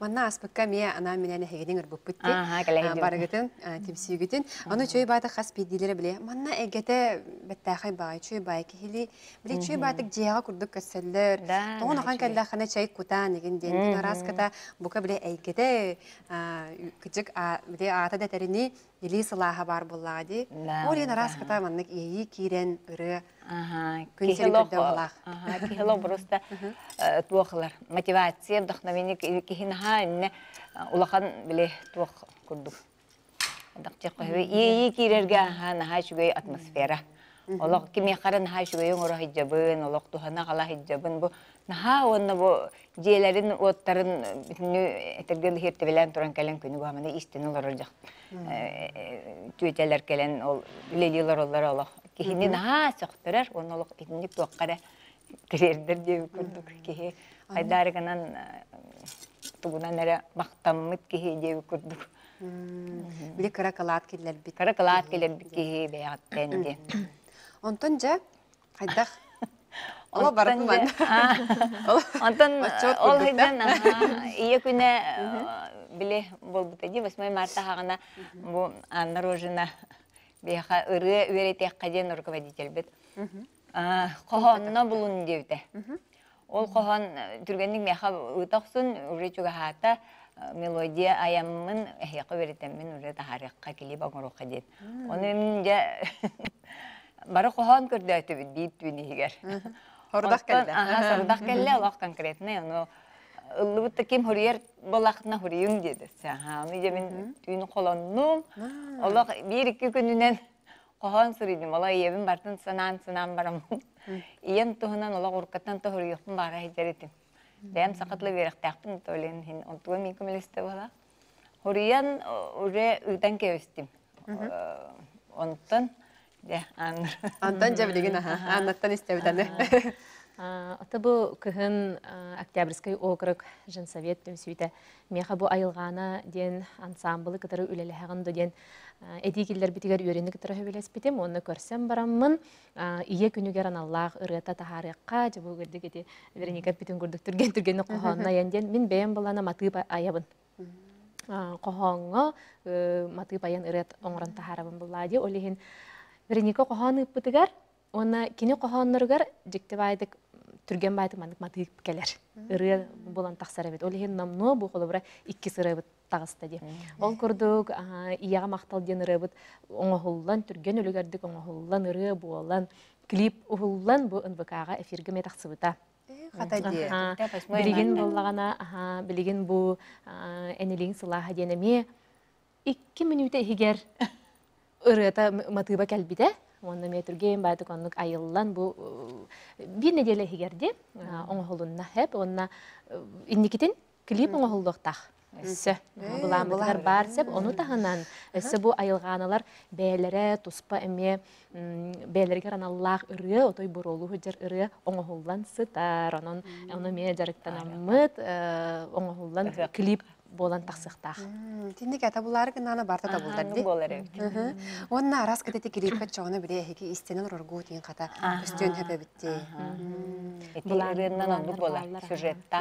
Манна аспыкка мия ана менен хегенин үрбүппүт ти. Барыгытын, тимсигитин. Аны чөй бата хас педилери биле. Манна эгете беттахай бай чөй бай кили. Биле чөй батык жега курдук көсөллөр. Тоон хан келла хана чай кута деген ден нараската бука биле эгете кичик а биле ата да Или сылаға бар Ол ең арас ката маннык ии керен үрі күнсері көрді олақ. Кихело бұрыста туақылар. Мотивация, кейін ға әміне ұлақан біле туақ күрдік. Ии кирерге анаға шүгей атмосфера. Олақ кеме қарын анаға шүгей оңыра хиджабын, олақ тухана қала хиджабын. Наға онына диэлэрин оттарын әтірген э, этергел хертебелен тұран кәлін күні бамына истин ұлар жак. Э, э, Түйтелер кәлін ол үлелилер ұлар олох. Кихинин аа сохторар, он оны ұлық туаккара тұққара деп көрдүк. күрдік. айдары айдарығынан тұғынан әрі бактаммыт кихи деп көрдүк. Білі каракалат келер бит. Каракалат келер бітті. кихи жа айдах Ол баратын мен. Онтан ол хайдан ие күне биле болбут 8 марта хагына бу нарожина беха ыры верете каден руководитель біт. Қоғанына бұлын дебите. Ол түргендің түргенник меха үрі уречуга хата мелодия аяммын эхеқы веретеммин уже тахарыққа бағын багырыққа дед. Оны бары қоған бары кохон көрдәтү бит егер. Хордах келле. Ага, хордах келле, олох конкретный, оно ыллыбытта ким хурьер болахтына хурьюм деді. Ага, Олох бир эки күнүнөн кохон барам. Иен уркаттан бара мен бола. Онтан Антан жәбілеген аха, аннаттан істәбітаны. Ота бұ күхін Октябрьский округ Женсовет түн сөйті. Меха бұ айылғана ден ансамблы кітары үлеліғын ден әдегелдер бітігер үйрені кітары хөбелес бітем, оны көрсем бараммын. Ие күнігер аналлақ ұрғата тахарыққа, жабу көрді кете Вероника бітін көрдік түрген түргені қоғанына енден, мен бәйім болана матып аябын. Қоғанға э, матып аян ұрғат оңырын тахарабын болады. Олеген Вероника қоған ұппытығар, оны кені қоғанларығар жекті байдық, түрген байдық маңдық матығып келер. Үрі болан тақсары бет. Олеген намно бұл қолы бұра икі сыры бет тағысты де. Ол көрдік, ияға мақтал ден үрі бет, оңағылылан, түрген өлігердік оңағылылан, үрі болан, клип ұғылылан бұл НВК-ға эфирге метақсы бұта. Э, білеген болағана, білеген бұл әнелең сылаға денеме, 2 минуты егер ырыта матыба кәлбиде. Онна метрген байтык оннук айыллан бу э, бир неделе хигерди оңохолунна хеп оны э, инникитин клип оңохолдоктах. Эссе, э, буламыгар бар сеп, ону тахынан эссе бу айылганалар бәйләре, туспа эме, бәйләргә раналлах ыры, отой буролу һәҗәр ыры оңохоллан сытар. оның оны мен жарыктанаммыт, оңохоллан клип болан тақсықтақ. Тендік әті бұлары гынаны барты да болдар, де? Болар ем. Онына арас кәдеті керіп көт жоғына біле әхеке истенен ұрғу дейін қата үстен әбі бітті. Бұларынан ондық болар, сюжетта.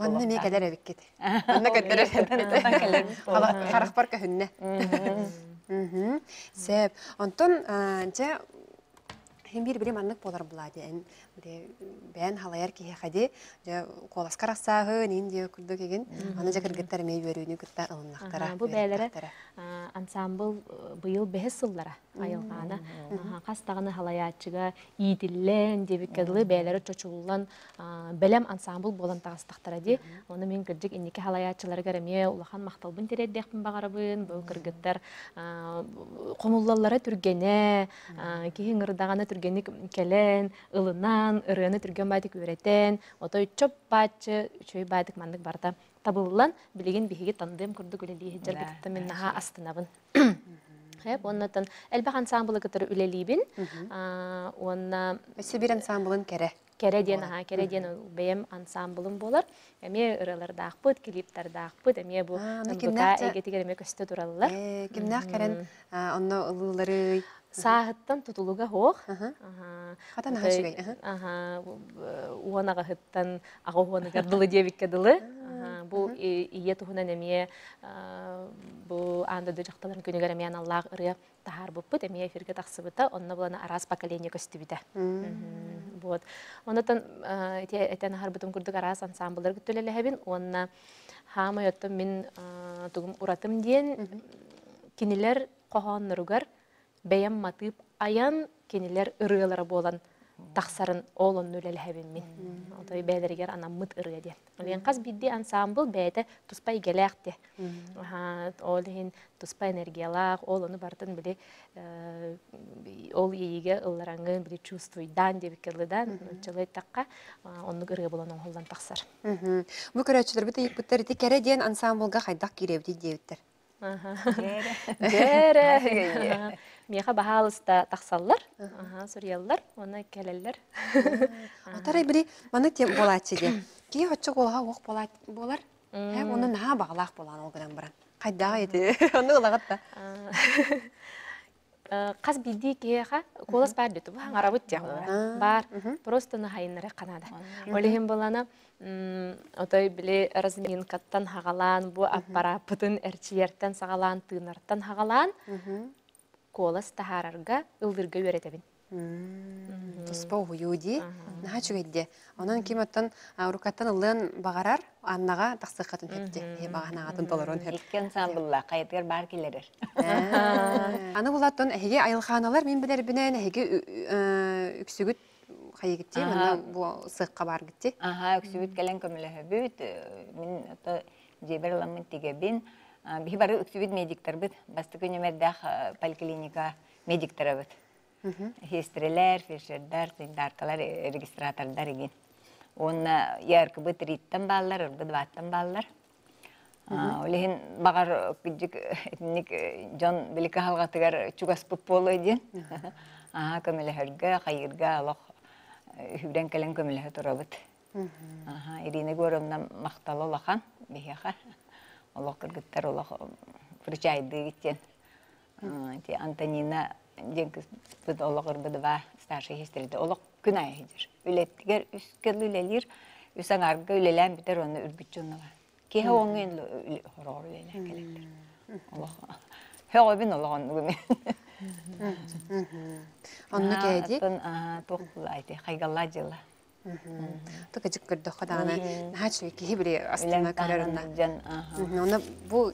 Манны ме кәлер әбік кет. Манны кәдер әбік Қарақ бар көхінне. Сәп, онтон, жа, э, хем бір бірем аннық болар бұлады бән халаяр киһе хади жа коласкар ассаһы нин де күрдө кеген аны жа кыргыттар мей бөрүнү күтта ылыннактара бу бәлере ансамбл быйыл бехес сыллара айылгана кастагыны халаячыга иитиллен дебиккадылы бәлере чочуллан белем ансамбл болан тагыстактара ди оны мен кырдык инники халаячыларга реме улахан макталбын тереддехпин багарабын бу кыргыттар комуллаллара түргене киһи ырдагана түргени келен ылына онтан ырыны түрген байтык үйрәтен, отой чоп бачы, үчөй байтык мандык барта. Табылылан билеген биһиге тандым күрдү гүлелии жер битте мен наха астынабын. Хэп, оннатан элбах ансамблы кытыр үлелибин. Онна... Сибир ансамблын кәрі. Кәрі ден, аха, кәрі ден бәйем ансамблым болар. Әме ырыларда ақпыт, клиптарда ақпыт, әме бұл бұта әгетігер әме көсті туралылар. Э, Кімнақ кәрін, онна ұлылары саахыттан тутулуга хоох хатан ахашыгай уонаға хыттан ага уонагар дылы девикке дылы бу ие тухунан эмие бу анда ды жакталарын күнүгөр эмиен аллах ыры тахар буппыт эмие эфирге тахсыбыта онна булана арас поколение көстүбүтэ вот онотон этен харбытым күрдүк арас ансамблдар күтөлелехебин онна хаама йоттон мин тугум уратым диен кинилер кохонноругар бәйем матып аян кенелер ырыылары болан тақсарын олын нөләлі хәбен мен. Олтай бәлергер ана мұт ырыға ден. Олен қаз бидді ансамбл бәйті тұспай келәқ Ол Олен тұспай энергиялақ, олыны бартын біле э, ол еге ұлларанғын біле чувствуйдан деп дан жылай таққа оны ырыға болан оңғылдан тақсар. Бұл көрәтшілер біті екбіттер, қайдақ Гәрә. Меха баһалыста тахсаллар, аха, сурьяллар, оны кәләлләр. Атарай бірі, маны тем болады сеге. Кей өтші қолға оқ болар. оны наға бағылақ болан ол күнен бұран. Қайдаға еті, Оны лагатта қаз э, бидди кеға колас бар диту ба арабыт тягыла бар просто нахайнара канада олеген балана отой биле размин қаттан хагалан бу аппарапытын эрчиертен сағалан, тынартан хағалан қолас тахарарга үлдіргі өретебін. Тоспа уюди, наха чугедде. Онан ким оттан урукаттан ылын бағарар, аннаға тақсықатын хетте. Е бағана атын толар он хет. Иккен сан бар келерер. Ә. Аны бұлаттан әхеге айылханалар мен білер бінен әхеге үксігіт ә, қайегітте, мұна бұл сыққа бар гітте. Аха, үксігіт кәлен көмілі бүт, ә, мен ота дебер ламын теге бен, бі бары үксігіт медиктар бұд, басты поликлиника медиктары бұд хестрелер, фишердар, тыйдаркалар, регистратордар еген. Онна э, яркыбы триттен баллар, ырбыд баттан баллар. Олехин бағар күджік этник э, жон білікі халғатығар чугас болу еден. Аға көміліхірге, қайырға, алақ э, үбірен кәлін көміліхі тұрабыд. Ирина Горовна мақталы олақан, бейхақар. Олақ кіргіттер олақ фручайды еттен. Антонина дегіз бұд олығыр бұды ба старший хестерді олық күн бітер оны ба. оңы енді хорғыр үлелен айты, астына бұл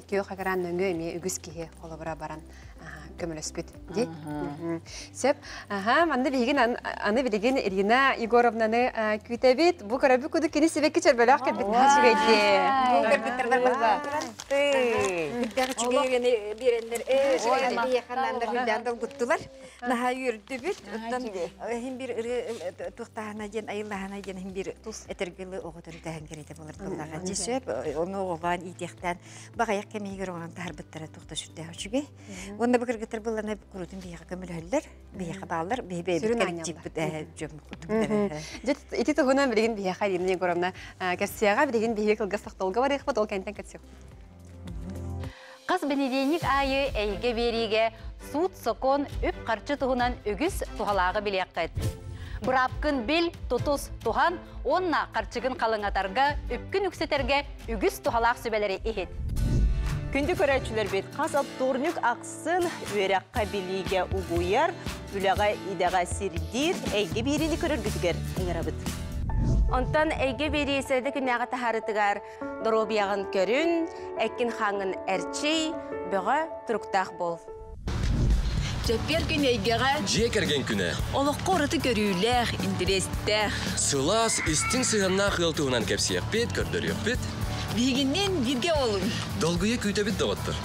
көмілеспіт де сеп аха манда биген аны билеген ирина егоровнаны күйтәбит бу карабы күдү кини себекке чөрбөлөк кетбит хажыгайди бир бұл кытыр быллана курутун бийха көмөлөллөр бийха баалар бейбей ити тугунан билигин бийха димне горомна э, кассияга билигин бийха кылгастак толга бар ихбат ол кэнтен кэтсек Қыз бенедейник айы әйге бериге суд сокон үп қарчы туһунан үгіз тухалағы билек Бұрапкын бел тотос туған онна қалың қалыңатарға үпкін үксетерге үгіз туғалақ сөбелері ехет. Күнді көрәтшілер бет қазап торнюк ақсын өрәққа біліге ұғуяр, үліға идаға сердейд, әйге берені көрілгізгер, күтігер ұңырабыд. Онтан әйге бері есерді күнәға тахарытығар доробияғын көрін, әкін хаңын әрчей, бұға тұрықтақ бол. Жәппер күн әйгеға Жекерген күні Олық қорыты көрілер, интерестті Сұлас істің сұғанна қылтығынан кәпсияқ көрдірек Бигиннен бирге олун. Долгуя күйтебит доғаттыр.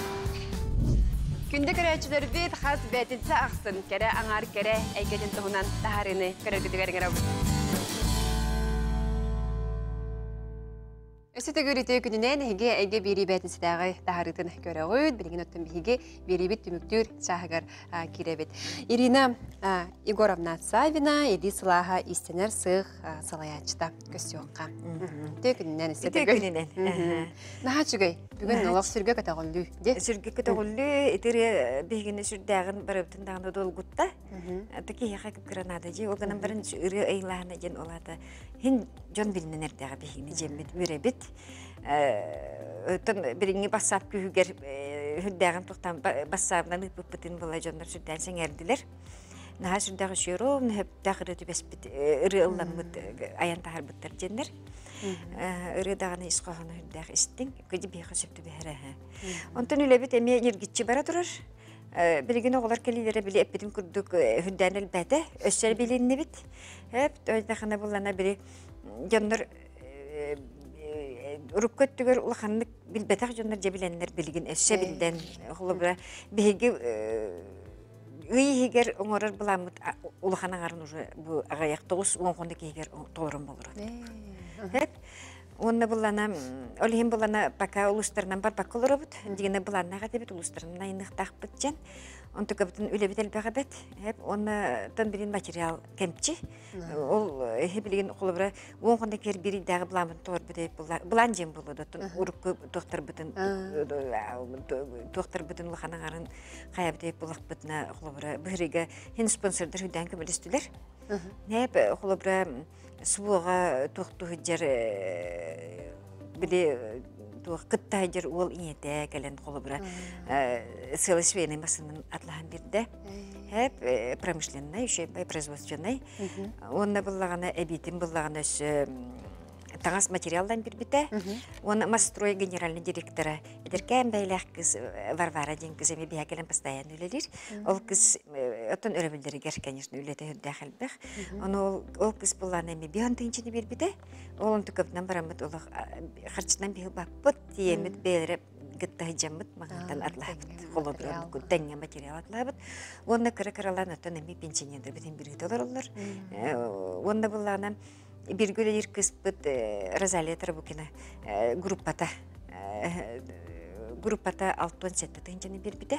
Күнді көрәчілер бит қаз бәтінсі ақсын, кәрі аңар кәрі әйкетін тұғынан тахарыны көрергідігәріңер Өсіті көріті күнінен хеге әйге бері бәтінсідағы тағарытын көрі ғойын, білген өттін біхеге бері бет түміктір шағығар керебет. Ирина Егоровна Савина, еді сылаға истенер сық салаячыда көсі оңға. Те күнінен өсіті күнінен. Наға жүгей, бүгін олақ сүрге көтағылы. Сүрге көтағылы, етірі э, бігіні сүрдәғын бір өптін дағында долғытта. Пеке еқа кіп гранада жей, оғынан бірін үрі әйлағына жен олады. Хин жон білінен әрдәға бігіні жембет, мүребет. Э, Тон э, бирине бассап күһүгер э, хүрдәгән туктан бассабынан ыппытын була жоннар сүрдән сәңәрдиләр. Наһа сүрдәгә шөрөм нәһәп тәгъри төбәс бит ырыллан мыт аян тәһәр истин, күди Онтан үле бит эме ергитче бара турыр. Urup köttügör ulaqanlık bilbetak jonlar jebilenler bilgin esse bilden holobra bihigi ыйигер оңорор буламыт улаханаңарын уже бу агаяк тогус оңгондо кийгер толорун Онны булана, олхин булана пока улустарынан бар бакылыр бут, дигене булана гады бит улустарынан айнык тахпыт жан. Онты көбүтүн үлебетел бет, Хеп онны тан бирин материал кемчи. Ол хебилген кулыбра он кандай кер бири дагы буламын тор бит булан жем болду. Урукку доктор бутын доктор бутын лаханагарын кая бит булак бутна кулыбра бириге хин спонсордор хүдән көмөлөстүлөр. Хеп кулыбра суға э, тоқтуһуджар э, били э, туох кыттаһыджар уол ийэтэ кэлэн холобура сылы швейный масынын атлахан бирде хэп промышленный еще производственный онна быллагана эбитин быллагана өсө таңас материалдан бір бите он мастрой генеральный директора кем бэйлэх кыз варвара ден кыз эми бия постоянно үлелир ол кыз Оттон өрөбілдерігер, конечно, үлеті үрдәхілбіқ. Оны ол ол кыз кіз боланы әме бейон түйіншіні бербеді. Э? Олын түкіпнен барамыд олық қарчынан бейі бақпыт, тиеміт бәлірі гыттаһы жаммыт маңатан атлабыт холобран күттәнгә материал атлабыт онда кыры кыралан атын эми пенсионердер битен бирге олар э, онда буллана бир гөле ир кыспыт э, розалия трабукина группата группата алтон сетте тынчыны бир бите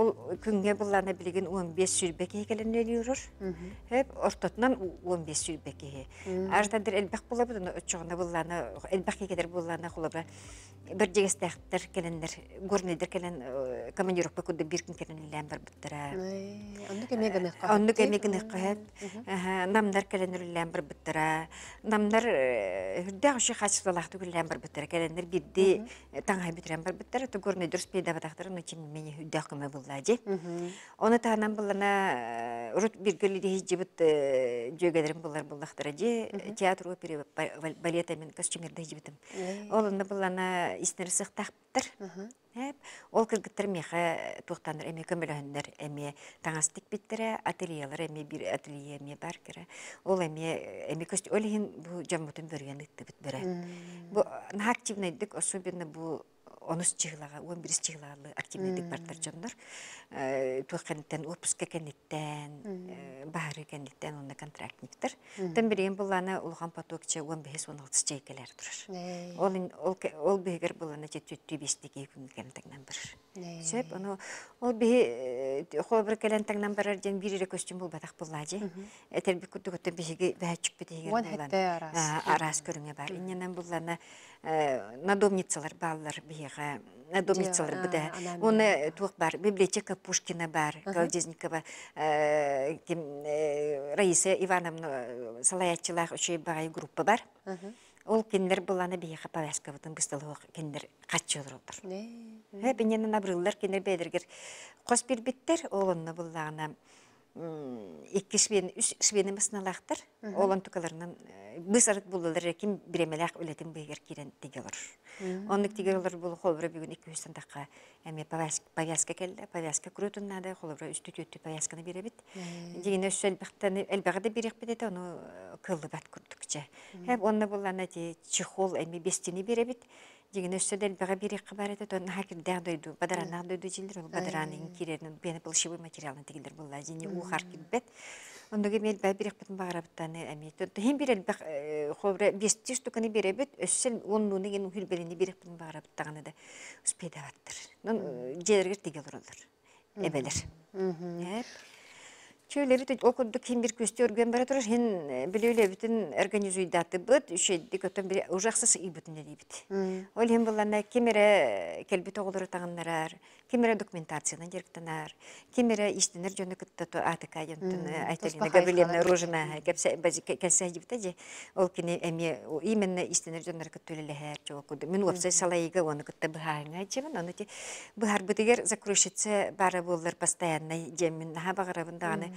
Ол күнге бұлланы білген 15 сүрбек екелін өліюрір. Хеп, Ортатынан 15 сүрбек еке. Аждандыр әлбәқ бұлабыдын өтчіғына бұлланы, әлбәқ екедер бұлланы бердегестәхтер келендер горныйдер келен командировка күрде биркин келен илән бар биттара. Аны кемегене кәһәп. Аны кемегене кәһәп. Намдар келендер илән бар биттара. Намдар һүдә оши хачсылах түгеллән бар биттара. Келендер бидди таңга битрән бар биттара. Ту горныйдер дұрыс батахтар ну тим мене һүдә кыма буллади. Оны таһанан булана рут биргели дигәч бит җөгәдәрен бұлар булдыктыра ди. Театр опера балета мен костюмер дигәч битем. Олында булана истерсік тақпыттыр. Ол кыргыттар меха э, тоқтаныр әме көмілігіндер, әме таңастық біттірі, ательелер, әме бір ателье, әме бар кірі. Ол әме, әме э, көст өлігін бұл жамбутын бөрген үтті бітбірі. Бұл э, активный дік, особенно бұл онус чыгылага, он бирис чыгылалы активныйдык бартар жондар. Э, Туаққаныттан отпуска кәнеттен, э, баары кәнеттен онда контрактниктер. Тен ен бұланы ұлған он бихес он Ол бігер бұланы жететті бестеге ол бе э, ден бадақ Әтер Э, надомницалар балалар бейға, надомницалар бұда. Оны э, туық бар, библиотека Пушкина бар, Галдезникова, э, Раиса Ивановна Салаятчылағы үші бағай группа бар. Ол кендер бұланы бейіға Павясковыдың бұстылығы кендер қатшы олар олдыр. Бенені анабрылылар кендер бәдіргер. Қос бір біттер олынны икки 3 мысналақтыр, олон түкілерінен біз арыт бұлылыр әкім біремелақ өлетін бейгер керен дегелір. Оның дегелір бұл бүгін әме повязка кәлді, повязка қол нады, қолбыры үсті төтті повязканы бере біт. де берек бідеді, оны э, кылы бәт күрдікче. Әп онына бұл чехол әме бестіні бере Дегенде сөдел бәға бері қабарет өт, оның хакер дәғ дойду, бадаранақ дойду жилдер, ол бадараның керерін, бені материалын тегілдер болла, және ұғар Ондығы мен да Чөйлері э, түт ол кейін бір бара хен бүтін даты бұд, дек көттен бір ұжақсысы үй бүтінде дейбіт. Ол хен бұллана кемері келбіт оғылыры тағынларар, кемері документацияны дерктанар, кемері іштінер жөні күтті атыка ол кені әме именно күтті жоқ Мен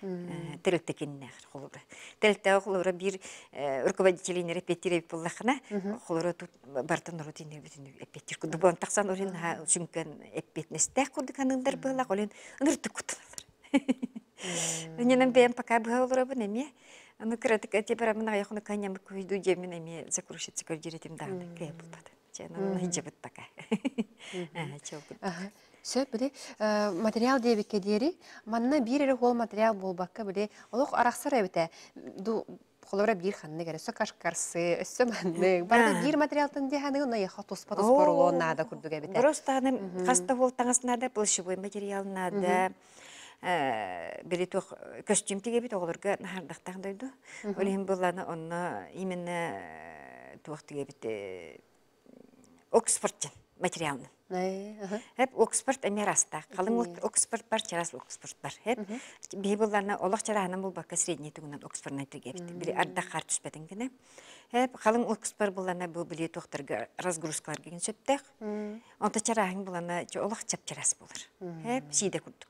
Э, тәрелттекенне холора. Тәрелттә холора бир э, руководителен репетире буллахна, холора тут бартан рутинне битен эпеттер күд булган таксан орен ха чүмкән олен неме? Аны мен сөп бири э, материал дебикке кедері, манына бір әрі ол материал болбакка бири олох арахсар эбите холора бир ханны гәрі сө кашкарсы өссө манны барда бир материалтын деханы уна яха тоспа тоспар улон да курдуга бите просто аны хаста бол таңас нада пылшевой материал нада э, бири тох костюм тиге бит оглорга нахардактан дойду олим буланы онна именно э, тох тиге бит оксфордтен материалны. Э, Хеп Оксфорд эмерастах. Қалым Оксфорд бар, чарас Оксфорд бар. Хеп бейбулларна олық чарахана бұл баққа средний түгінен Оксфордна тіргепті. Бірі арда қар түспетін Хэп Хеп қалым Оксфорд бұлларна бұл біле тоқтырға разгрузкалар кеген сөптек. Онта чарахын бұлларна олық чап чарас болыр. Хэп сиде күрдік.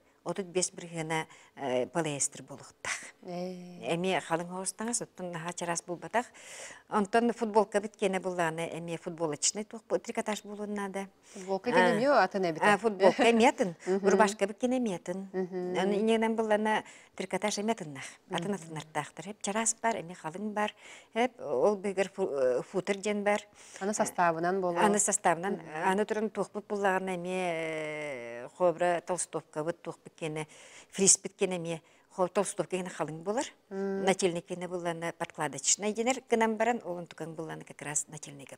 отут бес бір гена э, полиэстер болуқтақ. Э. Эми қалың оғыстаңыз, оттан наға чарас бұл батақ. Онтан футболка біткені бұлланы, эми футболочный туқ трикотаж болуына да. Футболка кені э, меу атын әбіті? Футболка әметін, рубашка біткені әметін. Инегінен бұлланы трикотаж әметіннақ, атын атынартақтыр. Хеп чарас бар, эми қалың бар, хеп ол бігір футер ден бар. Аны составынан болу? Аны составынан, аны тұрын туқ бұллағына эми хобра толстовка бұт туқ кені фрис биткене ме хол толстов кене халың болар нательник кене булланы подкладочный денер кенен баран олын тұқан булланы как раз нательниге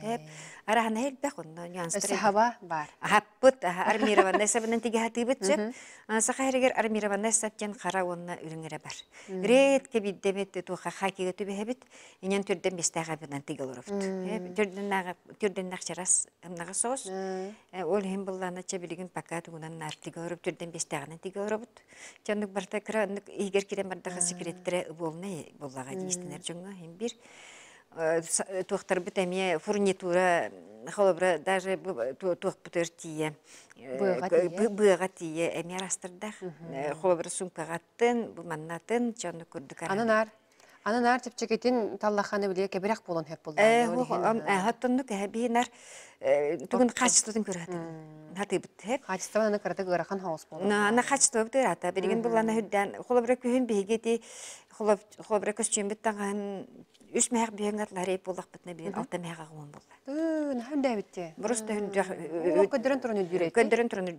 Арахан араһына бэх үнэ бар. Хаппыт, армированная сабынан тиге хатыбыт жеп, саха хәргер армированная саптен бар. Рет кеби деметте ту хакиге түбе хәбит, инен төрдән төрден белән тиге лорыфт. Төрдән нага, төрдән Түрдэн нага сос. Ол һәм буллана чебилеген пакат Э, э, туақтар бітәме фурнитура холобра даже туақ бұтыр тие э, бұйға тие әме растырдақ холобра сумкағаттын бұманнатын жанны ар? ананар ар деп чекетін таллаханы біле кебірек болын хеп болды хаттынны кәбейінар түгін қачыстыдың көрәді хаты бит хеп қачыстыва аны кірді көрақан хаус болды ана қачыстыва бітір ата береген бұл ана хүддән холобра көхін бейгети холобра көсчен біттаған үш мәғ ларей болақ бітіне бейін алты мәғ ағуын болды. Нәхім дәбітте? Бұрыс дәйін көдірін тұрын тұрын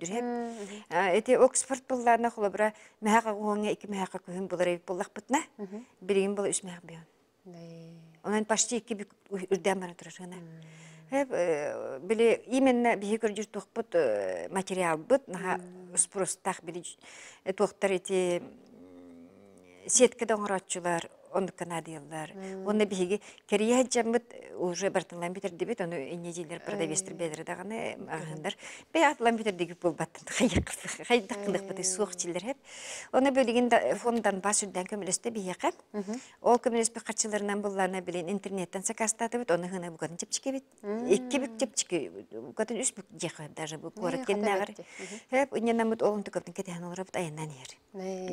Әте Оксфорд бұра екі көйін болақ бітіне, бұл үш Онан екі үрден тұрыр Біле, именно бейі көрдір э, материал бұт, наға әте он адыыллар. оны биһиги керия хаджаммыт уже бартылан битер дебет, оны инедилер э, продавестер бедер даганы агындар. Бе атлан битер дегип болбаттын. Хайда кылдык э. бит суох чилдер хеп. Оны бөлүгүн фондан басүдөн көмөлөстө бияка. Ол көмөлөс бе качыларынан булларына билен интернеттен сакастаты бит, оны гына буганы чепчике бит. Икки бик чепчике, бүгөн үс бүк жека даже бу город кеннагыр. Хеп, иннен намыт олон төкөптүн кетен олрап аяндан ер.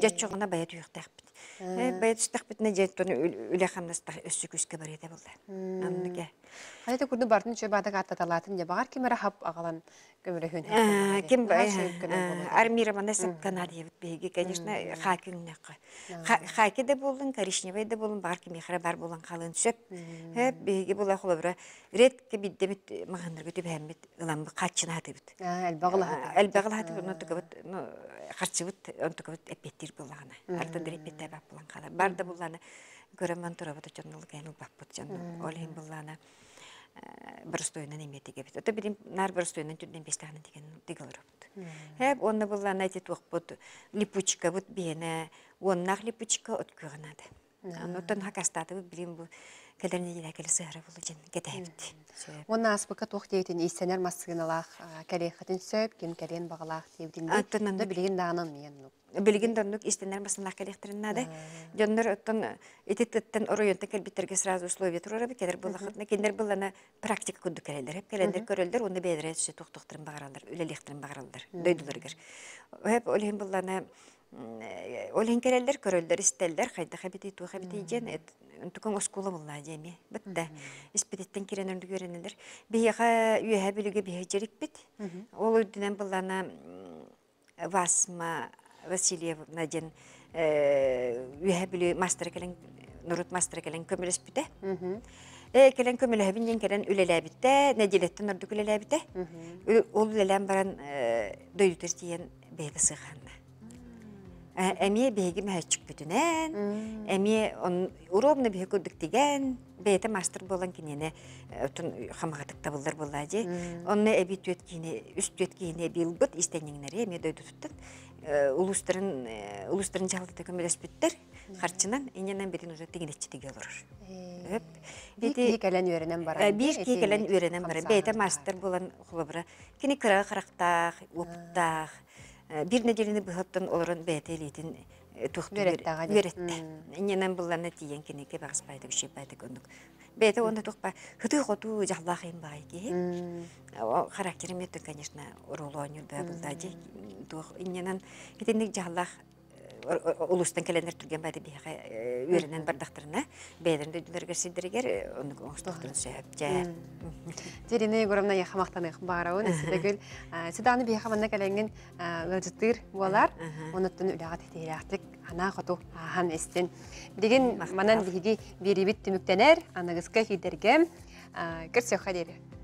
Жаччогуна э. бая туйуктак бит. Бая туйуктак бит, Еттон үләхәмнәстәр өссү күскә бар иде болды Анныке. Хәйдә күрде бардын чөй талатын аттаталатын хап агалан көмере һүн. Ким армира манасып Канадия беге, конечно, хакин нәк. Хаки дә булдын, бар сөп. беге көрөмөн турабыта чоннул кэнул ол хим буллана еметеге бит. Это нар түрден деген дегілер онны бұллан әйте туық бұд, липучка бұд Он оннақ липучка білім кэлэрнеден әкелесі ғарабылыден кәтәйіпті. Оны аспыққа тоқ дейтін естенер масығыналақ кәлейхетін сөйіп, кен кәлейін бағалақ дейтін де білген дағынан мен нұқ. Білген дағынан естенер масығыналақ кәлейхтерін нәді. Дөннер өттін ететтен ұройынты кәлбеттерге сразу условия тұрарабы кәдір болақытына, кендер болана практика күнді кәлелер. Әп көрелдер, оны бәдірі түсі тоқтықтырын бағаралдар, үлелектірін бағаралдар, дөйділергер. Әп олейін болана Э, олен керелдер көрөлдөр истелдер хайдыха бити туха бити диен үнтүкөн оскула булла деми битте испетиттен кирен өрдү көренелер бияга үйөһө бүлүгө бия жерикпит ол үрдүнен буллана васма васильевна ден э, үйөһө бүлү мастер келен нурут мастер келен көмөлөспүтэ Э, келен көмөлөһө бинден керен үлелебитте, неделеттен өрдүк үлелебитте. Ол үлелен баран э, дөйүтер тиен бейбе сыйганна әме бейгім әчік күтінен, әме ұробны бейгі күрдік деген, бейті мастер болан кенені өтін қамағатықта болдар болла же. Онны әбі түйет кейіне, үст түйет кейіне білгіт істәнеңнері әме дөйді тұттын. Улыстырын жалғыда көмелес бүттір, қарчынан ененен беден ұжы теген әтчі деге олыр. Бір кейкәлән өрінен бара. Бір кейкәлән өрінен бара. Бейті мастыр болан құлы бұра. Кені қыраға қарақтақ, опыттақ, Э, бир неделини быһыптын олорон бээтэлиитин э, тухтуверетненен буллана тиен кинеке багыспайдык үшепайдык ондук бээтэ онда тухпа хытыы хотуу бағай баай кии характериметтен конечно урулоонюр баа бұлдады. Ненен инненен итинник улустан келендер турген бары биһа э, үйренен бардактырына бәйләрендә дүләргә сидергер э, оңгоштыктыр сөп жа. Терине Егоровна я хамактаны барауын бейіғе э, сиданы биһа манна болар, оныттың үлі ағат үләгә ақтық ана құту аһан истен. Деген манан биһиги берибит түмүктәнәр анагыска хидергем кирсе хәдере.